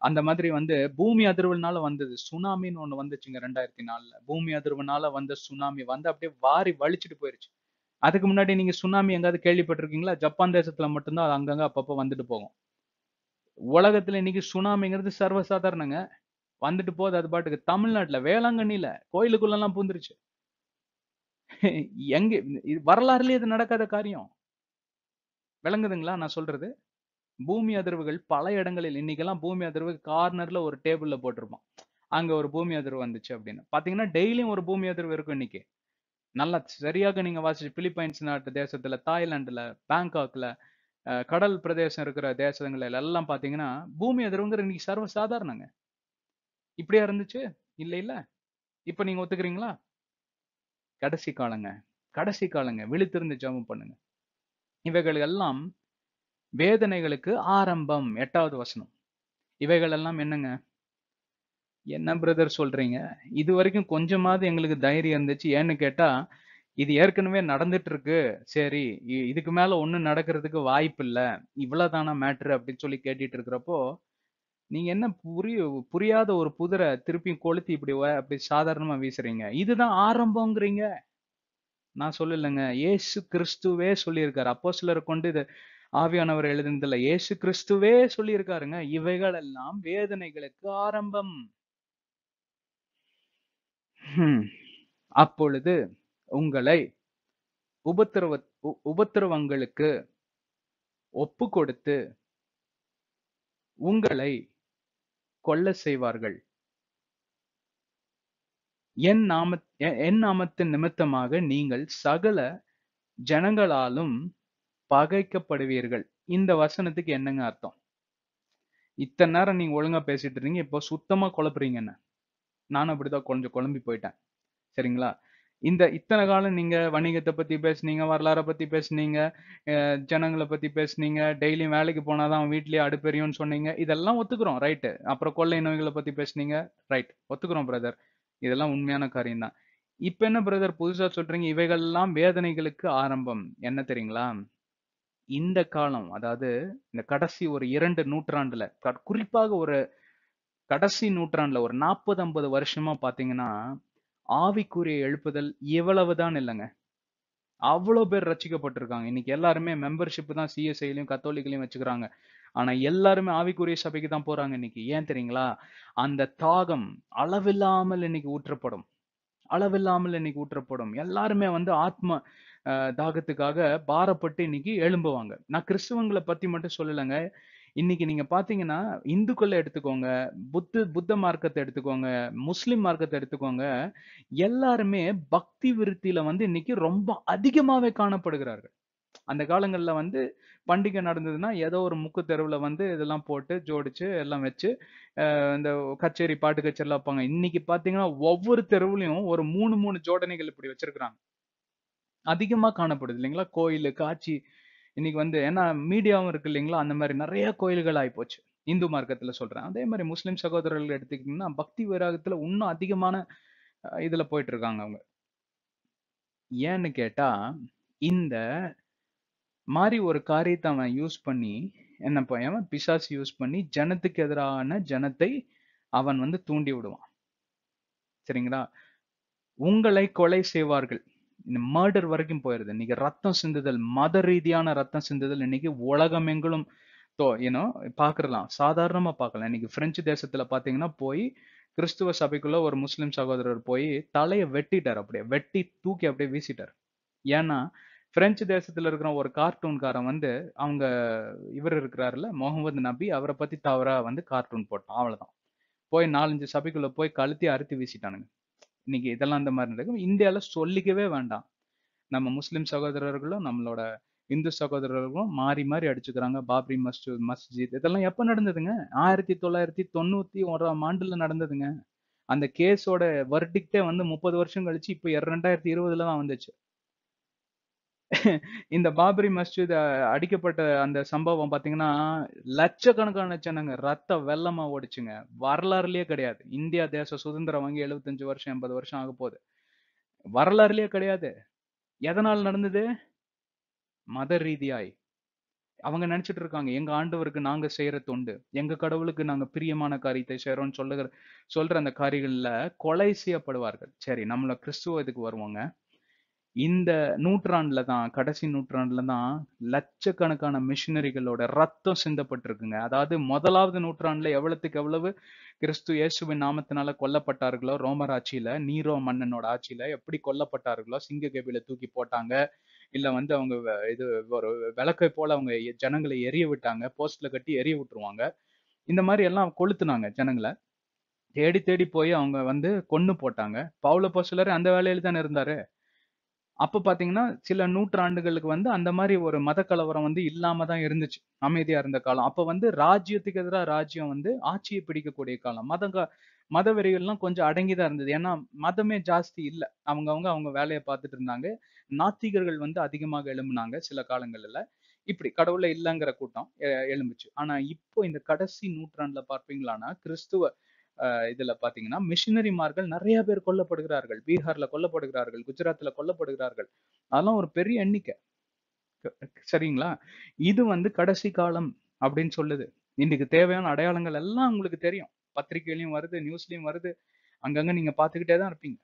அந்த மாதிரி வந்து பூமி அதிர்வுனால வந்தது சுனாமின்னு ஒண்ணு வந்துச்சுங்க ரெண்டாயிரத்தி நாலுல பூமி அதிர்வுனால வந்த சுனாமி வந்து அப்படியே வாரி வலிச்சுட்டு போயிருச்சு அதுக்கு முன்னாடி நீங்க சுனாமி எங்காவது கேள்விப்பட்டிருக்கீங்களா ஜப்பான் தேசத்துல மட்டும்தான் அது அங்கங்க அப்பப்ப வந்துட்டு போகும் உலகத்துல இன்னைக்கு சுனாமிங்கிறது சர்வசாதாரணங்க வந்துட்டு போகுது அது பாட்டுக்கு தமிழ்நாட்டுல வேளாங்கண்ணில கோயிலுக்குள்ள எல்லாம் பூந்துருச்சு எங்க வரலாறுலயே இது நடக்காத காரியம் விளங்குதுங்களா நான் சொல்றது பூமி அதிர்வுகள் பல இடங்களில் இன்னைக்கெல்லாம் பூமி அதிர்வு கார்னர்ல ஒரு டேபிள்ல போட்டிருப்பான் அங்க ஒரு பூமி அதிர்வு வந்துச்சு அப்படின்னு பாத்தீங்கன்னா டெய்லியும் ஒரு பூமி அதிர்வு இருக்கும் இன்னைக்கு நல்லா சரியாக நீங்க வாசிச்சு பிலிப்பைன்ஸ் நாட்டு தேசத்துல தாய்லாந்துல பேங்காக்ல கடல் பிரதேசம் இருக்கிற தேசங்கள் எல்லாம் பாத்தீங்கன்னா பூமி அதிர்வுங்கிற இன்னைக்கு சர்வ சாதாரணங்க இப்படியா இருந்துச்சு இல்ல இல்ல இப்ப நீங்க ஒத்துக்கிறீங்களா கடைசி காலங்க கடைசி காலங்க விழித்திருந்து ஜபம் பண்ணுங்க இவைகள் எல்லாம் வேதனைகளுக்கு ஆரம்பம் எட்டாவது வசனம் இவைகள் எல்லாம் என்னங்க என்ன பிரதர் சொல்றீங்க இது வரைக்கும் கொஞ்சமாவது எங்களுக்கு தைரியம் இருந்துச்சு ஏன்னு கேட்டா இது ஏற்கனவே நடந்துட்டு இருக்கு சரி இதுக்கு மேல ஒண்ணு நடக்கிறதுக்கு வாய்ப்பு இல்லை இவ்வளவுதானா மேட்ரு அப்படின்னு சொல்லி கேட்டுட்டு இருக்கிறப்போ நீங்க என்ன புரிய புரியாத ஒரு புதிரை திருப்பி கொளுத்தி இப்படி அப்படி சாதாரணமா வீசுறீங்க இதுதான் ஆரம்பங்கிறீங்க நான் சொல்லலைங்க ஏசு கிறிஸ்துவே சொல்லியிருக்காரு அப்போ சிலர் கொண்டு இதை ஆவியானவர் எழுதினதுல இயேசு கிறிஸ்துவே சொல்லியிருக்காருங்க இவைகள் எல்லாம் வேதனைகளுக்கு ஆரம்பம் அப்பொழுது உங்களை உபத்திரவ உபத்திரவங்களுக்கு ஒப்பு கொடுத்து உங்களை கொல்ல செய்வார்கள் என் நாம என் நாமத்தின் நிமித்தமாக நீங்கள் சகல ஜனங்களாலும் பகைக்கப்படுவீர்கள் இந்த வசனத்துக்கு என்னங்க அர்த்தம் இத்தனை நேரம் நீங்க ஒழுங்கா பேசிட்டு இருந்தீங்க இப்போ சுத்தமா குழப்புறீங்க என்ன நானும் அப்படிதான் கொஞ்சம் குழம்பி போயிட்டேன் சரிங்களா இந்த இத்தனை காலம் நீங்க வணிகத்தை பத்தி பேசுனீங்க வரலாறை பத்தி பேசுனீங்க ஜனங்களை பத்தி பேசுனீங்க டெய்லியும் வேலைக்கு போனாதான் அவன் வீட்லயே அடுப்பெரியும் சொன்னீங்க இதெல்லாம் ஒத்துக்கிறோம் ரைட்டு அப்புறம் கொள்ளை நோய்களை பத்தி பேசுனீங்க ரைட் ஒத்துக்கிறோம் பிரதர் இதெல்லாம் உண்மையான காரியம் தான் இப்ப என்ன பிரதர் புதுசா சொல்றீங்க இவைகள்லாம் வேதனைகளுக்கு ஆரம்பம் என்ன தெரியுங்களா இந்த காலம் அதாவது இந்த கடைசி ஒரு இரண்டு நூற்றாண்டுல குறிப்பாக ஒரு கடைசி நூற்றாண்டுல ஒரு நாற்பது ஐம்பது வருஷமா பாத்தீங்கன்னா ஆவிக்குரிய எழுப்புதல் இவ்வளவுதான் இல்லைங்க அவ்வளோ பேர் ரசிக்கப்பட்டிருக்காங்க இன்னைக்கு எல்லாருமே மெம்பர்ஷிப் தான் சிஎஸ்ஐலையும் கத்தோலிக்கலையும் வச்சுக்கிறாங்க ஆனா எல்லாருமே ஆவிக்குரிய சபைக்கு தான் போறாங்க இன்னைக்கு ஏன் தெரியுங்களா அந்த தாகம் அளவில்லாமல் இன்னைக்கு ஊற்றப்படும் அளவில்லாமல் இன்னைக்கு ஊற்றப்படும் எல்லாருமே வந்து ஆத்ம தாகத்துக்காக பாரப்பட்டு இன்னைக்கு எழும்புவாங்க நான் கிறிஸ்தவங்களை பத்தி மட்டும் சொல்லலைங்க இன்னைக்கு நீங்க பாத்தீங்கன்னா இந்துக்களை எடுத்துக்கோங்க புத்த புத்த மார்க்கத்தை எடுத்துக்கோங்க முஸ்லிம் மார்க்கத்தை எடுத்துக்கோங்க எல்லாருமே பக்தி விருத்தியில வந்து இன்னைக்கு ரொம்ப அதிகமாவே காணப்படுகிறார்கள் அந்த காலங்களில் வந்து பண்டிகை நடந்ததுன்னா ஏதோ ஒரு முக்கு தெருவில் வந்து இதெல்லாம் போட்டு ஜோடிச்சு எல்லாம் வச்சு இந்த கச்சேரி பாட்டு கச்சேரிலாம் வைப்பாங்க இன்னைக்கு பார்த்தீங்கன்னா ஒவ்வொரு தெருவுலையும் ஒரு மூணு மூணு ஜோடனைகள் இப்படி வச்சிருக்கிறாங்க அதிகமாக காணப்படுது இல்லைங்களா கோயில் காட்சி இன்னைக்கு வந்து ஏன்னா மீடியாவும் இருக்கு இல்லைங்களா அந்த மாதிரி நிறைய கோயில்கள் ஆகிப்போச்சு இந்து மார்க்கத்தில் சொல்றேன் அதே மாதிரி முஸ்லீம் சகோதரர்கள் எடுத்துக்கிட்டீங்கன்னா பக்தி வைராகத்தில் இன்னும் அதிகமான இதில் போயிட்டு இருக்காங்க அவங்க ஏன்னு கேட்டால் இந்த மாதிரி ஒரு காரியத்தை அவன் யூஸ் பண்ணி என்ன பையன் பிசாசு யூஸ் பண்ணி ஜனத்துக்கு எதிரான ஜனத்தை அவன் வந்து தூண்டி விடுவான் சரிங்களா உங்களை கொலை செய்வார்கள் இந்த மர்டர் வரைக்கும் போயிருது இன்னைக்கு ரத்தம் சிந்துதல் மத ரீதியான ரத்தம் சிந்துதல் இன்னைக்கு எங்களும் தோ ஏன்னோ பார்க்கறலாம் சாதாரணமா பார்க்கலாம் இன்னைக்கு பிரெஞ்சு தேசத்துல பாத்தீங்கன்னா போய் கிறிஸ்துவ சபைக்குள்ள ஒரு முஸ்லிம் சகோதரர் போய் தலையை வெட்டிட்டார் அப்படியே வெட்டி தூக்கி அப்படியே வீசிட்டார் ஏன்னா பிரெஞ்சு தேசத்துல இருக்கிற ஒரு கார்ட்டூன்காரன் வந்து அவங்க இவர் இருக்கிறாருல முகமது நபி அவரை பத்தி தவறா வந்து கார்ட்டூன் போட்டான் அவ்வளவுதான் போய் நாலஞ்சு சபைக்குள்ள போய் கழுத்தி அறுத்து வீசிட்டானுங்க இன்னைக்கு இதெல்லாம் அந்த மாதிரி நடக்கும் இந்தியாவில் சொல்லிக்கவே வேண்டாம் நம்ம முஸ்லிம் சகோதரர்களும் நம்மளோட இந்து சகோதரர்களும் மாறி மாறி அடிச்சுக்கிறாங்க பாப்ரி மஸ்ஜித் மஸ்ஜித் இதெல்லாம் எப்போ நடந்ததுங்க ஆயிரத்தி தொள்ளாயிரத்தி தொண்ணூத்தி ஒன்றாம் ஆண்டுல நடந்ததுங்க அந்த கேஸோட வர்டிக்டே வந்து முப்பது வருஷம் கழிச்சு இப்போ இரண்டாயிரத்தி இருபதுல தான் வந்துச்சு இந்த பாபரி மஸ்ஜித் அடிக்கப்பட்ட அந்த சம்பவம் பாத்தீங்கன்னா லட்சக்கணக்கான ஜனங்க ரத்த வெள்ளமா ஓடிச்சுங்க வரலாறுலயே கிடையாது இந்தியா தேச சுதந்திரம் வாங்கி எழுபத்தஞ்சு வருஷம் எண்பது வருஷம் ஆக போகுது வரலாறுலயே கிடையாது எதனால் நடந்தது மத ரீதியாய் அவங்க நினைச்சிட்டு இருக்காங்க எங்க ஆண்டவருக்கு நாங்க செய்யற தொண்டு எங்க கடவுளுக்கு நாங்க பிரியமான காரியத்தை செய்யறோம்னு சொல்லுகிற சொல்ற அந்த காரியங்கள்ல கொலை செய்யப்படுவார்கள் சரி நம்மள கிறிஸ்துவ இதுக்கு வருவாங்க இந்த நூற்றாண்டுல தான் கடைசி நூற்றாண்டுல தான் லட்சக்கணக்கான மிஷினரிகளோட ரத்தம் சிந்தப்பட்டிருக்குங்க அதாவது முதலாவது நூற்றாண்டுல எவ்வளவுக்கு எவ்வளவு கிறிஸ்து இயேசுவின் நாமத்தினால கொல்லப்பட்டார்களோ ரோமர் ஆட்சியில நீரோ மன்னனோட ஆட்சியில எப்படி கொல்லப்பட்டார்களோ சிங்க கபில தூக்கி போட்டாங்க இல்ல வந்து அவங்க இது ஒரு விளக்கை போல அவங்க ஜனங்களை எரிய விட்டாங்க போஸ்ட்ல கட்டி எரிய விட்டுருவாங்க இந்த மாதிரி எல்லாம் கொளுத்துனாங்க ஜனங்களை தேடி தேடி போய் அவங்க வந்து கொன்னு போட்டாங்க பவுல போஸ்டலர் அந்த வேலையில தானே இருந்தாரு அப்ப பாத்தீங்கன்னா சில நூற்றாண்டுகளுக்கு வந்து அந்த மாதிரி ஒரு மத கலவரம் வந்து இல்லாம தான் இருந்துச்சு அமைதியா இருந்த காலம் அப்ப வந்து ராஜ்யத்துக்கு எதிராக ராஜ்யம் வந்து ஆட்சியை பிடிக்கக்கூடிய காலம் மத மத வெறிகள்லாம் கொஞ்சம் அடங்கிதான் இருந்தது ஏன்னா மதமே ஜாஸ்தி இல்லை அவங்கவுங்க அவங்க வேலையை பார்த்துட்டு இருந்தாங்க நாத்திகர்கள் வந்து அதிகமாக எழும்புனாங்க சில காலங்கள்ல இப்படி கடவுளை இல்லைங்கிற கூட்டம் எழும்புச்சு ஆனா இப்போ இந்த கடைசி நூற்றாண்டுல பார்ப்பீங்களானா கிறிஸ்துவ இதுல பாத்தீங்கன்னா மிஷினரிமார்கள் நிறைய பேர் கொல்லப்படுகிறார்கள் பீகார்ல கொல்லப்படுகிறார்கள் குஜராத்ல கொல்லப்படுகிறார்கள் அதெல்லாம் ஒரு பெரிய எண்ணிக்கை சரிங்களா இது வந்து கடைசி காலம் அப்படின்னு சொல்லுது இன்னைக்கு தேவையான அடையாளங்கள் எல்லாம் உங்களுக்கு தெரியும் பத்திரிகையிலயும் வருது நியூஸ்லயும் வருது அங்கங்க நீங்க பாத்துக்கிட்டே தான் இருப்பீங்க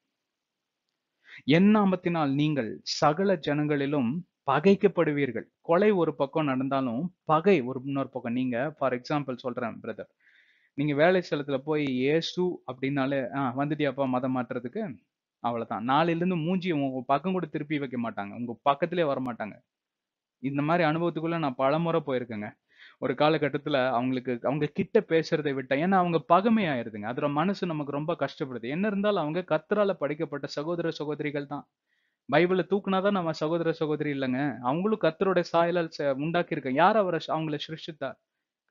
எண்ணாமத்தினால் நீங்கள் சகல ஜனங்களிலும் பகைக்கப்படுவீர்கள் கொலை ஒரு பக்கம் நடந்தாலும் பகை ஒரு இன்னொரு பக்கம் நீங்க ஃபார் எக்ஸாம்பிள் சொல்றேன் பிரதர் நீங்க வேலை ஸ்தலத்துல போய் ஏசு அப்படின்னாலே ஆ வந்துட்டியாப்பா மதம் மாற்றுறதுக்கு அவ்வளோதான் இருந்து மூஞ்சி உங்க பக்கம் கூட திருப்பி வைக்க மாட்டாங்க உங்க பக்கத்திலே வர மாட்டாங்க இந்த மாதிரி அனுபவத்துக்குள்ள நான் பலமுறை போயிருக்கேங்க ஒரு காலகட்டத்துல அவங்களுக்கு அவங்க கிட்ட பேசுறதை விட்டேன் ஏன்னா அவங்க பகமை ஆயிருதுங்க அதோட மனசு நமக்கு ரொம்ப கஷ்டப்படுது என்ன இருந்தாலும் அவங்க கத்தரால படிக்கப்பட்ட சகோதர சகோதரிகள் தான் பைபிளை தூக்குனாதான் நம்ம சகோதர சகோதரி இல்லைங்க அவங்களும் கத்தருடைய சாயலால் உண்டாக்கியிருக்கேன் யார் அவரை அவங்கள சிருஷ்டித்தார்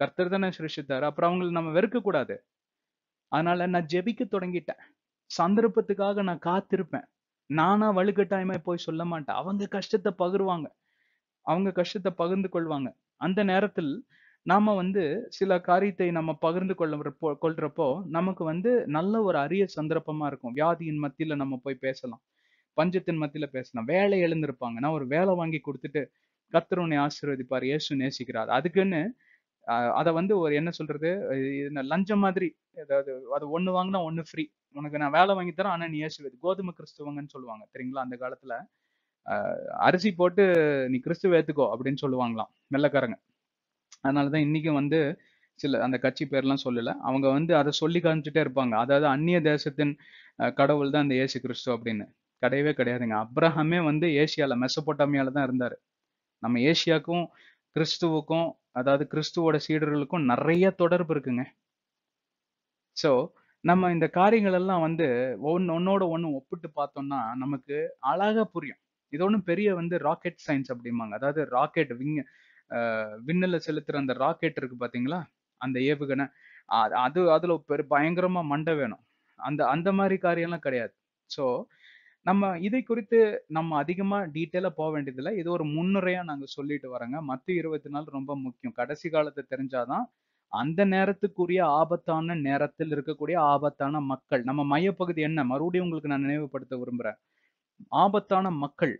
கர்த்தர் தானே சிருஷித்தாரு அப்புறம் அவங்களை நம்ம வெறுக்க கூடாது அதனால நான் ஜெபிக்க தொடங்கிட்டேன் சந்தர்ப்பத்துக்காக நான் காத்திருப்பேன் நானா வலுக்கட்டாயமா போய் சொல்ல மாட்டேன் அவங்க கஷ்டத்தை பகிர்வாங்க அவங்க கஷ்டத்தை பகிர்ந்து கொள்வாங்க அந்த நேரத்தில் நாம வந்து சில காரியத்தை நம்ம பகிர்ந்து கொள்ள கொள்றப்போ நமக்கு வந்து நல்ல ஒரு அரிய சந்தர்ப்பமா இருக்கும் வியாதியின் மத்தியில நம்ம போய் பேசலாம் பஞ்சத்தின் மத்தியில பேசலாம் வேலை எழுந்திருப்பாங்க நான் ஒரு வேலை வாங்கி கொடுத்துட்டு கத்தர் உன்னை ஆசீர்வதிப்பார் இயேசு நேசிக்கிறார் அதுக்குன்னு அதை வந்து ஒரு என்ன சொல்றது லஞ்சம் மாதிரி ஏதாவது அது ஒன்று வாங்கினா ஒன்று ஃப்ரீ உனக்கு நான் வேலை வாங்கி தரேன் ஆனால் நீ ஏசுவது கோதுமை கிறிஸ்துவங்கன்னு சொல்லுவாங்க சரிங்களா அந்த காலத்துல அரிசி போட்டு நீ கிறிஸ்துவ ஏத்துக்கோ அப்படின்னு சொல்லுவாங்களாம் வெள்ளக்காரங்க அதனாலதான் இன்னைக்கும் வந்து சில அந்த கட்சி பேர்லாம் சொல்லல அவங்க வந்து அதை சொல்லி காமிச்சுட்டே இருப்பாங்க அதாவது அந்நிய தேசத்தின் கடவுள் தான் அந்த ஏசு கிறிஸ்து அப்படின்னு கிடையவே கிடையாதுங்க அப்ரஹாமே வந்து ஏசியால மெசப்போட்டாமியால தான் இருந்தாரு நம்ம ஏசியாக்கும் கிறிஸ்துவுக்கும் அதாவது கிறிஸ்துவோட சீடர்களுக்கும் நிறைய தொடர்பு இருக்குங்க ஸோ நம்ம இந்த காரியங்கள் எல்லாம் வந்து ஒன்று ஒன்னோட ஒன்று ஒப்பிட்டு பார்த்தோம்னா நமக்கு அழகாக புரியும் இது ஒன்றும் பெரிய வந்து ராக்கெட் சயின்ஸ் அப்படிம்பாங்க அதாவது ராக்கெட் விங் விண்ணில் செலுத்துகிற அந்த ராக்கெட் இருக்கு பார்த்தீங்களா அந்த ஏவுகணை அது அதில் பெரு பயங்கரமாக மண்டை வேணும் அந்த அந்த மாதிரி காரியம்லாம் கிடையாது ஸோ நம்ம இதை குறித்து நம்ம அதிகமா டீட்டெயிலா போக வேண்டியதில்லை இது ஒரு முன்னுரையா நாங்க சொல்லிட்டு வரோங்க மற்ற இருபத்தி நாள் ரொம்ப முக்கியம் கடைசி காலத்தை தெரிஞ்சாதான் அந்த நேரத்துக்குரிய ஆபத்தான நேரத்தில் இருக்கக்கூடிய ஆபத்தான மக்கள் நம்ம மையப்பகுதி என்ன மறுபடியும் உங்களுக்கு நான் நினைவுபடுத்த விரும்புறேன் ஆபத்தான மக்கள்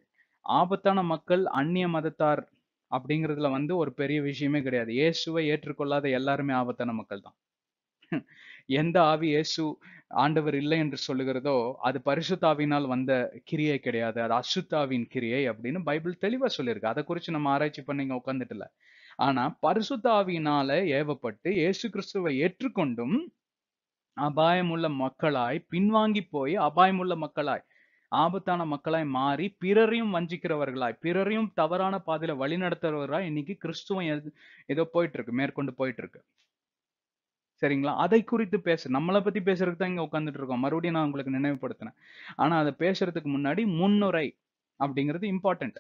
ஆபத்தான மக்கள் அந்நிய மதத்தார் அப்படிங்கிறதுல வந்து ஒரு பெரிய விஷயமே கிடையாது இயேசுவை ஏற்றுக்கொள்ளாத எல்லாருமே ஆபத்தான மக்கள் தான் எந்த ஆவி இயேசு ஆண்டவர் இல்லை என்று சொல்லுகிறதோ அது பரிசுத்தாவினால் வந்த கிரியை கிடையாது அது அசுத்தாவின் கிரியை அப்படின்னு பைபிள் தெளிவா சொல்லியிருக்கு அதை குறித்து நம்ம ஆராய்ச்சி பண்ணிங்க உட்காந்துட்டுல ஆனா பரிசுத்தாவினால ஏவப்பட்டு இயேசு கிறிஸ்துவை ஏற்றுக்கொண்டும் அபாயமுள்ள மக்களாய் பின்வாங்கி போய் அபாயமுள்ள மக்களாய் ஆபத்தான மக்களாய் மாறி பிறரையும் வஞ்சிக்கிறவர்களாய் பிறரையும் தவறான பாதையில வழி நடத்துறவர்களாய் இன்னைக்கு கிறிஸ்துவம் ஏதோ போயிட்டு இருக்கு மேற்கொண்டு போயிட்டு இருக்கு சரிங்களா அதை குறித்து பேச நம்மளை பத்தி பேசுறதுக்கு தான் இங்க உட்காந்துட்டு இருக்கோம் மறுபடியும் நான் உங்களுக்கு நினைவுபடுத்தினேன் ஆனா அதை பேசுறதுக்கு முன்னாடி முன்னுரை அப்படிங்கிறது இம்பார்ட்டன்ட்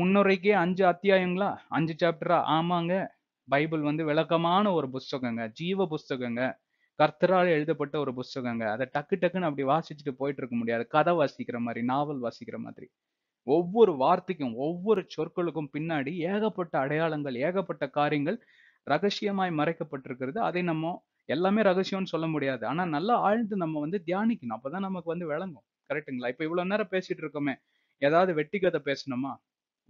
முன்னுரைக்கே அஞ்சு அத்தியாயங்களா அஞ்சு சாப்டரா ஆமாங்க பைபிள் வந்து விளக்கமான ஒரு புஸ்தகங்க ஜீவ புஸ்தகங்க கர்த்தரால் எழுதப்பட்ட ஒரு புஸ்தகங்க அதை டக்கு டக்குன்னு அப்படி வாசிச்சுட்டு போயிட்டு இருக்க முடியாது கதை வாசிக்கிற மாதிரி நாவல் வாசிக்கிற மாதிரி ஒவ்வொரு வார்த்தைக்கும் ஒவ்வொரு சொற்களுக்கும் பின்னாடி ஏகப்பட்ட அடையாளங்கள் ஏகப்பட்ட காரியங்கள் ரகசியமாய் மறைக்கப்பட்டிருக்கிறது அதை நம்ம எல்லாமே ரகசியம்னு சொல்ல முடியாது ஆனா நல்லா ஆழ்ந்து நம்ம வந்து தியானிக்கணும் அப்பதான் நமக்கு வந்து விளங்கும் கரெக்டுங்களா இப்ப இவ்வளவு நேரம் பேசிட்டு இருக்கோமே ஏதாவது வெட்டிக்கதை பேசணுமா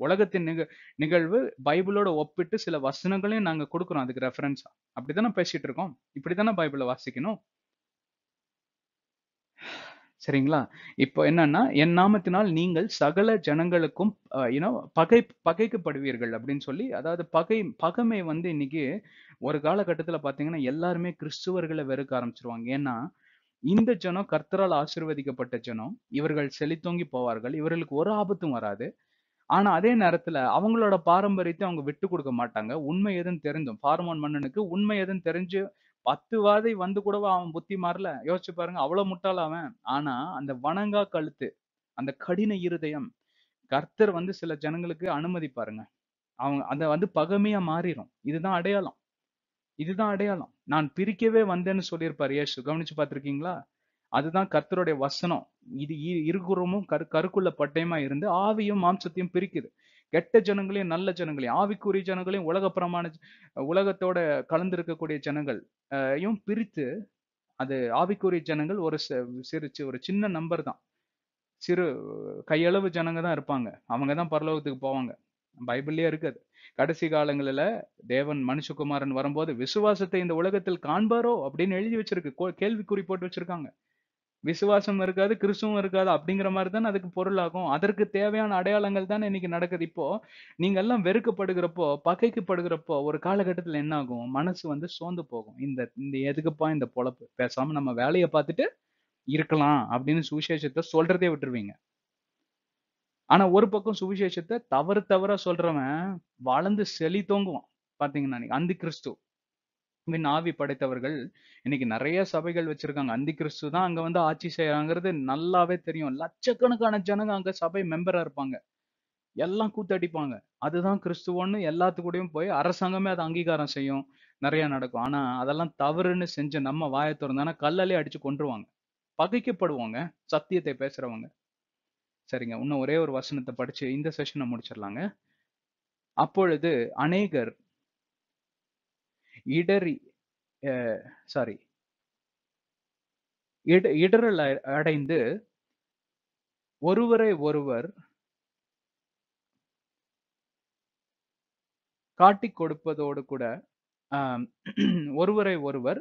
உலகத்தின் நிக நிகழ்வு பைபிளோட ஒப்பிட்டு சில வசனங்களையும் நாங்க கொடுக்குறோம் அதுக்கு ரெஃபரன்ஸா அப்படித்தானே பேசிட்டு இருக்கோம் இப்படித்தானே பைபிளை வாசிக்கணும் சரிங்களா இப்போ என்னன்னா என் நாமத்தினால் நீங்கள் சகல ஜனங்களுக்கும் யூனோ பகை பகைக்கப்படுவீர்கள் அப்படின்னு சொல்லி அதாவது பகை பகமை வந்து இன்னைக்கு ஒரு காலகட்டத்தில் பார்த்தீங்கன்னா எல்லாருமே கிறிஸ்துவர்களை வெறுக்க ஆரம்பிச்சிருவாங்க ஏன்னா இந்த ஜனம் கர்த்தரால் ஆசிர்வதிக்கப்பட்ட ஜனம் இவர்கள் செழித்தோங்கி போவார்கள் இவர்களுக்கு ஒரு ஆபத்தும் வராது ஆனா அதே நேரத்துல அவங்களோட பாரம்பரியத்தை அவங்க விட்டு கொடுக்க மாட்டாங்க உண்மை எதுன்னு தெரிஞ்சும் பார்மோன் மன்னனுக்கு உண்மை எதுன்னு தெரிஞ்சு பத்து வாதை வந்து கூட அவன் புத்தி மாறல யோசிச்சு பாருங்க அவ்வளவு முட்டாள அவன் ஆனா அந்த வணங்கா கழுத்து அந்த கடின இருதயம் கர்த்தர் வந்து சில ஜனங்களுக்கு அனுமதி பாருங்க அவங்க அதை வந்து பகமையா மாறிடும் இதுதான் அடையாளம் இதுதான் அடையாளம் நான் பிரிக்கவே வந்தேன்னு சொல்லியிருப்பாரு ஏசு கவனிச்சு பார்த்திருக்கீங்களா அதுதான் கர்த்தருடைய வசனம் இது இருகுறமும் கரு கருக்குள்ள பட்டயமா இருந்து ஆவியும் மாம்சத்தையும் பிரிக்குது கெட்ட ஜனங்களையும் நல்ல ஜனங்களையும் ஆவிக்குரிய ஜனங்களையும் உலக பிரமாண உலகத்தோட கலந்திருக்கக்கூடிய ஜனங்களையும் பிரித்து அது ஆவிக்குரிய ஜனங்கள் ஒரு சிறு ஒரு சின்ன நம்பர் தான் சிறு கையளவு ஜனங்க தான் இருப்பாங்க அவங்க தான் பரலோகத்துக்கு போவாங்க பைபிள்லயே இருக்குது கடைசி காலங்களில் தேவன் மனுஷகுமாரன் வரும்போது விசுவாசத்தை இந்த உலகத்தில் காண்பாரோ அப்படின்னு எழுதி வச்சிருக்கு கேள்விக்குறி போட்டு வச்சிருக்காங்க விசுவாசம் இருக்காது கிறிஸ்துவும் இருக்காது அப்படிங்கிற மாதிரி தானே அதுக்கு பொருளாகும் அதற்கு தேவையான அடையாளங்கள் தானே இன்னைக்கு நடக்குது இப்போ நீங்க எல்லாம் வெறுக்கப்படுகிறப்போ பகைக்கப்படுகிறப்போ ஒரு காலகட்டத்தில் என்ன ஆகும் மனசு வந்து சோர்ந்து போகும் இந்த இந்த எதுக்குப்பா இந்த பொழப்பு பேசாம நம்ம வேலையை பார்த்துட்டு இருக்கலாம் அப்படின்னு சுவிசேஷத்தை சொல்றதே விட்டுருவீங்க ஆனா ஒரு பக்கம் சுவிசேஷத்தை தவறு தவறா சொல்றவன் வளர்ந்து செழி தோங்குவான் பாத்தீங்கன்னா அந்த கிறிஸ்துவ வின் ஆவி படைத்தவர்கள் இன்னைக்கு நிறைய சபைகள் வச்சிருக்காங்க அந்தி கிறிஸ்து தான் அங்க வந்து ஆட்சி செய்யறாங்கிறது நல்லாவே தெரியும் லட்சக்கணக்கான ஜனங்க அங்க சபை மெம்பரா இருப்பாங்க எல்லாம் கூத்தடிப்பாங்க அதுதான் கிறிஸ்துவோன்னு எல்லாத்துக்கூடயும் போய் அரசாங்கமே அதை அங்கீகாரம் செய்யும் நிறைய நடக்கும் ஆனா அதெல்லாம் தவறுன்னு செஞ்சு நம்ம வாயை திறந்தானா கல்லாலே அடிச்சு கொண்டுருவாங்க பகைக்கப்படுவாங்க சத்தியத்தை பேசுறவங்க சரிங்க இன்னும் ஒரே ஒரு வசனத்தை படிச்சு இந்த செஷனை முடிச்சிடலாங்க அப்பொழுது அநேகர் இடர் சாரி இடரல் அடைந்து ஒருவரை ஒருவர் காட்டி கொடுப்பதோடு கூட ஒருவரை ஒருவர்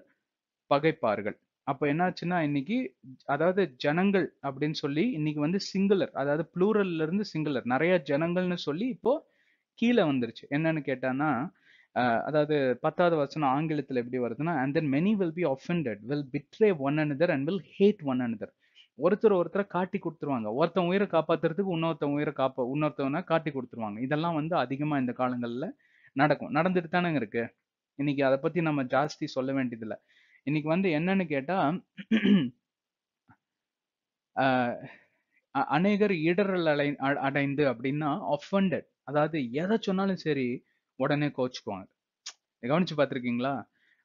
பகைப்பார்கள் அப்ப என்னாச்சுன்னா இன்னைக்கு அதாவது ஜனங்கள் அப்படின்னு சொல்லி இன்னைக்கு வந்து சிங்குலர் அதாவது ப்ளூரல்ல இருந்து சிங்குலர் நிறைய ஜனங்கள்னு சொல்லி இப்போ கீழே வந்துருச்சு என்னன்னு கேட்டான்னா அதாவது பத்தாவது வசனம் ஆங்கிலத்தில் எப்படி வருதுன்னா and then many will be offended will betray one another and will hate one another ஒருத்தர் ஒருத்தரை காட்டி கொடுத்துருவாங்க ஒருத்தன் உயிரை காப்பாத்துறதுக்கு இன்னொருத்தன் உயிரை காப்ப இன்னொருத்தவனை காட்டி கொடுத்துருவாங்க இதெல்லாம் வந்து அதிகமாக இந்த காலங்களில் நடக்கும் நடந்துட்டு தானேங்க இருக்கு இன்னைக்கு அதை பற்றி நம்ம ஜாஸ்தி சொல்ல வேண்டியதில்லை இன்னைக்கு வந்து என்னன்னு கேட்டால் அநேகர் இடரல் அடை அடைந்து அப்படின்னா அஃபண்டட் அதாவது எதை சொன்னாலும் சரி உடனே கோச்சுக்குவாங்க கவனிச்சு பார்த்துருக்கீங்களா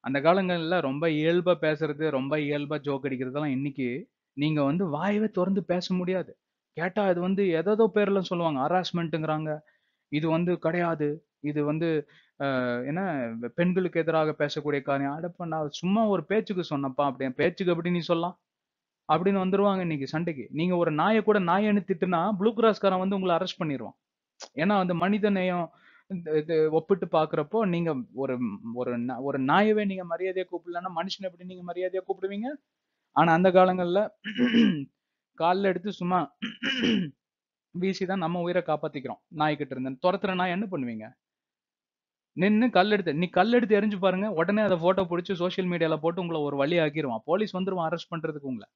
அந்த காலங்களில் ரொம்ப இயல்பாக பேசுறது ரொம்ப இயல்பாக ஜோக் அடிக்கிறதெல்லாம் இன்னைக்கு நீங்கள் வந்து வாயவே திறந்து பேச முடியாது கேட்டால் அது வந்து எதோ பேர்லாம் சொல்லுவாங்க ஹராஸ்மெண்ட்டுங்கிறாங்க இது வந்து கிடையாது இது வந்து என்ன பெண்களுக்கு எதிராக பேசக்கூடிய காரியம் அடப்ப நான் சும்மா ஒரு பேச்சுக்கு சொன்னப்பா என் பேச்சுக்கு அப்படி நீ சொல்லலாம் அப்படின்னு வந்துருவாங்க இன்னைக்கு சண்டைக்கு நீங்க ஒரு நாயை கூட நாயை திட்டுனா ப்ளூ கிராஸ்காரன் வந்து உங்களை அரெஸ்ட் பண்ணிடுவான் ஏன்னா அந்த மனித நேயம் இது ஒப்பிட்டு பாக்குறப்போ நீங்க ஒரு ஒரு நா- ஒரு நாயவே நீங்க மரியாதையா கூப்பிடலன்னா மனுஷனை எப்படி நீங்க மரியாதையா கூப்பிடுவீங்க ஆனா அந்த காலங்கள்ல கால்ல எடுத்து சும்மா வீசி தான் நம்ம உயிரை காப்பாத்திக்கிறோம் நாய்கிட்ட இருந்து துரத்துற நாய் என்ன பண்ணுவீங்க நின்னு கல் எடுத்து நீ கல் எடுத்து எரிஞ்சு பாருங்க உடனே அதை போட்டோ பிடிச்சி சோஷியல் மீடியால போட்டு உங்களை ஒரு வழி ஆக்கிடுவான் போலீஸ் வந்துருவான் அரெஸ்ட் பண்றதுக்கு உங்களை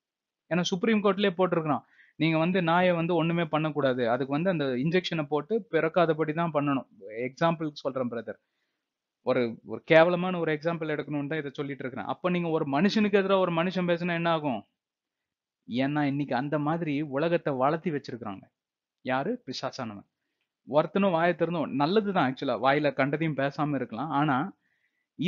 ஏன்னா சுப்ரீம் கோர்ட்லயே போட்டிருக்கிறான் நீங்க வந்து நாயை வந்து ஒண்ணுமே பண்ணக்கூடாது அதுக்கு வந்து அந்த இன்ஜெக்ஷனை போட்டு பிறக்காதபடி தான் பண்ணணும் எக்ஸாம்பிள் சொல்றேன் பிரதர் ஒரு ஒரு கேவலமான ஒரு எக்ஸாம்பிள் எடுக்கணும் தான் இதை சொல்லிட்டு இருக்கிறேன் அப்ப நீங்க ஒரு மனுஷனுக்கு எதிராக ஒரு மனுஷன் பேசினா என்ன ஆகும் ஏன்னா இன்னைக்கு அந்த மாதிரி உலகத்தை வளர்த்தி வச்சிருக்கிறாங்க யாரு பிசாசானவன் ஒருத்தனும் வாயை திறந்தும் நல்லது தான் ஆக்சுவலா வாயில கண்டதையும் பேசாம இருக்கலாம் ஆனா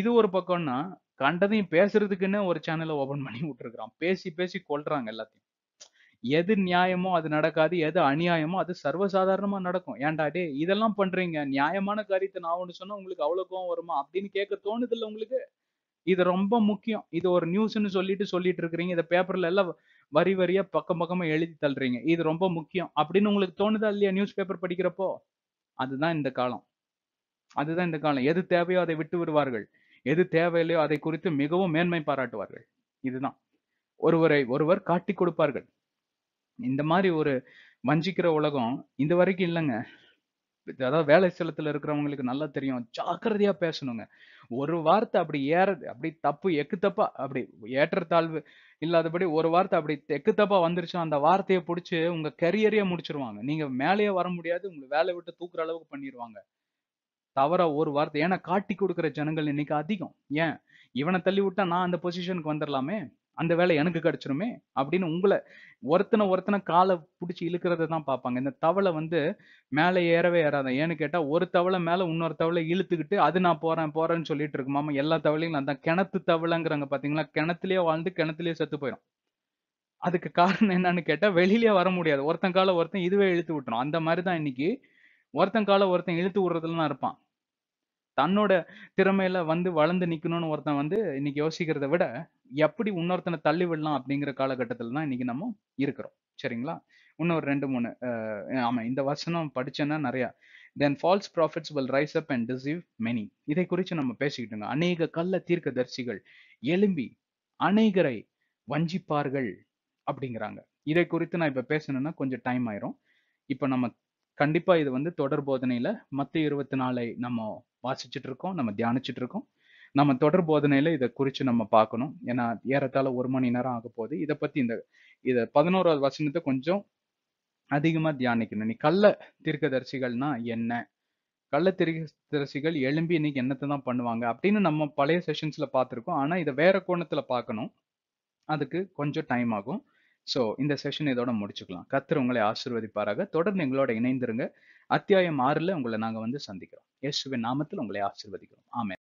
இது ஒரு பக்கம்னா கண்டதையும் பேசுறதுக்குன்னு ஒரு சேனலை ஓபன் பண்ணி விட்டுருக்குறான் பேசி பேசி கொள்றாங்க எல்லாத்தையும் எது நியாயமோ அது நடக்காது எது அநியாயமோ அது சர்வசாதாரணமா நடக்கும் ஏன்டா டே இதெல்லாம் பண்றீங்க நியாயமான காரியத்தை நான் ஒண்ணு சொன்னா உங்களுக்கு அவ்வளோ கோவம் வருமா அப்படின்னு கேட்க தோணுது இல்லை உங்களுக்கு இது ரொம்ப முக்கியம் இது ஒரு நியூஸ்ன்னு சொல்லிட்டு சொல்லிட்டு இருக்கிறீங்க இதை பேப்பர்ல எல்லாம் வரி வரியா பக்கம் பக்கமா எழுதி தள்ளுறீங்க இது ரொம்ப முக்கியம் அப்படின்னு உங்களுக்கு தோணுதா இல்லையா நியூஸ் பேப்பர் படிக்கிறப்போ அதுதான் இந்த காலம் அதுதான் இந்த காலம் எது தேவையோ அதை விட்டு விடுவார்கள் எது தேவையில்லையோ அதை குறித்து மிகவும் மேன்மை பாராட்டுவார்கள் இதுதான் ஒருவரை ஒருவர் காட்டி கொடுப்பார்கள் இந்த மாதிரி ஒரு வஞ்சிக்கிற உலகம் இந்த வரைக்கும் இல்லைங்க அதாவது வேலை ஸ்தலத்துல இருக்கிறவங்களுக்கு நல்லா தெரியும் ஜாக்கிரதையா பேசணுங்க ஒரு வார்த்தை அப்படி ஏற அப்படி தப்பு எக்கு தப்பா அப்படி ஏற்றத்தாழ்வு இல்லாதபடி ஒரு வார்த்தை அப்படி தெக்கு தப்பா வந்துருச்சு அந்த வார்த்தையை பிடிச்சி உங்க கரியரையே முடிச்சிருவாங்க நீங்க மேலேயே வர முடியாது உங்களை வேலை விட்டு தூக்குற அளவுக்கு பண்ணிடுவாங்க தவற ஒரு வார்த்தை ஏன்னா காட்டி கொடுக்குற ஜனங்கள் இன்னைக்கு அதிகம் ஏன் இவனை தள்ளி விட்டா நான் அந்த பொசிஷனுக்கு வந்துடலாமே அந்த வேலை எனக்கு கிடைச்சிருமே அப்படின்னு உங்களை ஒருத்தனை ஒருத்தனை காலை பிடிச்சி இழுக்கிறத தான் பார்ப்பாங்க இந்த தவளை வந்து மேலே ஏறவே ஏறாதான் ஏன்னு கேட்டால் ஒரு தவளை மேலே இன்னொரு தவளை இழுத்துக்கிட்டு அது நான் போகிறேன் போகிறேன்னு சொல்லிட்டு இருக்கு எல்லா தவளையும் நான் தான் கிணத்து தவளைங்கிறாங்க பார்த்தீங்களா கிணத்துலேயே வாழ்ந்து கிணத்துலேயே செத்து போயிடும் அதுக்கு காரணம் என்னன்னு கேட்டால் வெளியிலேயே வர முடியாது ஒருத்தன் காலை ஒருத்தன் இதுவே இழுத்து விட்டுரும் அந்த மாதிரி தான் இன்னைக்கு ஒருத்தன் காலை ஒருத்தன் இழுத்து விடுறதுலாம் இருப்பான் தன்னோட திறமையில வந்து வளர்ந்து நிக்கணும்னு ஒருத்தன் வந்து இன்னைக்கு யோசிக்கிறத விட எப்படி இன்னொருத்தனை தள்ளி விடலாம் அப்படிங்கிற காலகட்டத்தில் தான் இன்னைக்கு நம்ம இருக்கிறோம் சரிங்களா இன்னொரு ரெண்டு மூணு ஆமாம் இந்த வசனம் படிச்சேன்னா நிறையா then false prophets will rise up and deceive many இதை குறித்து நம்ம பேசிக்கிட்டோங்க அநேக கள்ள தீர்க்க தரிசிகள் எலும்பி அநேகரை வஞ்சிப்பார்கள் அப்படிங்கிறாங்க இதை குறித்து நான் இப்போ பேசணும்னா கொஞ்சம் டைம் ஆயிரும் இப்போ நம்ம கண்டிப்பாக இது வந்து தொடர் போதனையில் மற்ற இருபத்தி நாளை நம்ம வாசிச்சுட்டு இருக்கோம் நம்ம தியானிச்சுட்டு இருக்கோம் நம்ம தொடர் போதனையில இதை குறித்து நம்ம பார்க்கணும் ஏன்னா ஏறத்தால ஒரு மணி நேரம் ஆக போகுது இதை பற்றி இந்த இதை பதினோராவது வசனத்தை கொஞ்சம் அதிகமாக தியானிக்கணும் நீ கள்ள தீர்க்கதரிசிகள்னா என்ன கள்ள தீர்க்கதரிசிகள் எழும்பி இன்னைக்கு என்னத்தை தான் பண்ணுவாங்க அப்படின்னு நம்ம பழைய செஷன்ஸில் பார்த்துருக்கோம் ஆனால் இதை வேற கோணத்தில் பார்க்கணும் அதுக்கு கொஞ்சம் டைம் ஆகும் ஸோ இந்த செஷன் இதோட முடிச்சுக்கலாம் கத்திர உங்களை ஆசிர்வதிப்பாராக தொடர்ந்து எங்களோட இணைந்திருங்க அத்தியாயம் ஆறில் உங்களை நாங்கள் வந்து சந்திக்கிறோம் இயேசுவின் நாமத்தில் உங்களை ஆசிர்வதிக்கிறோம் ஆமே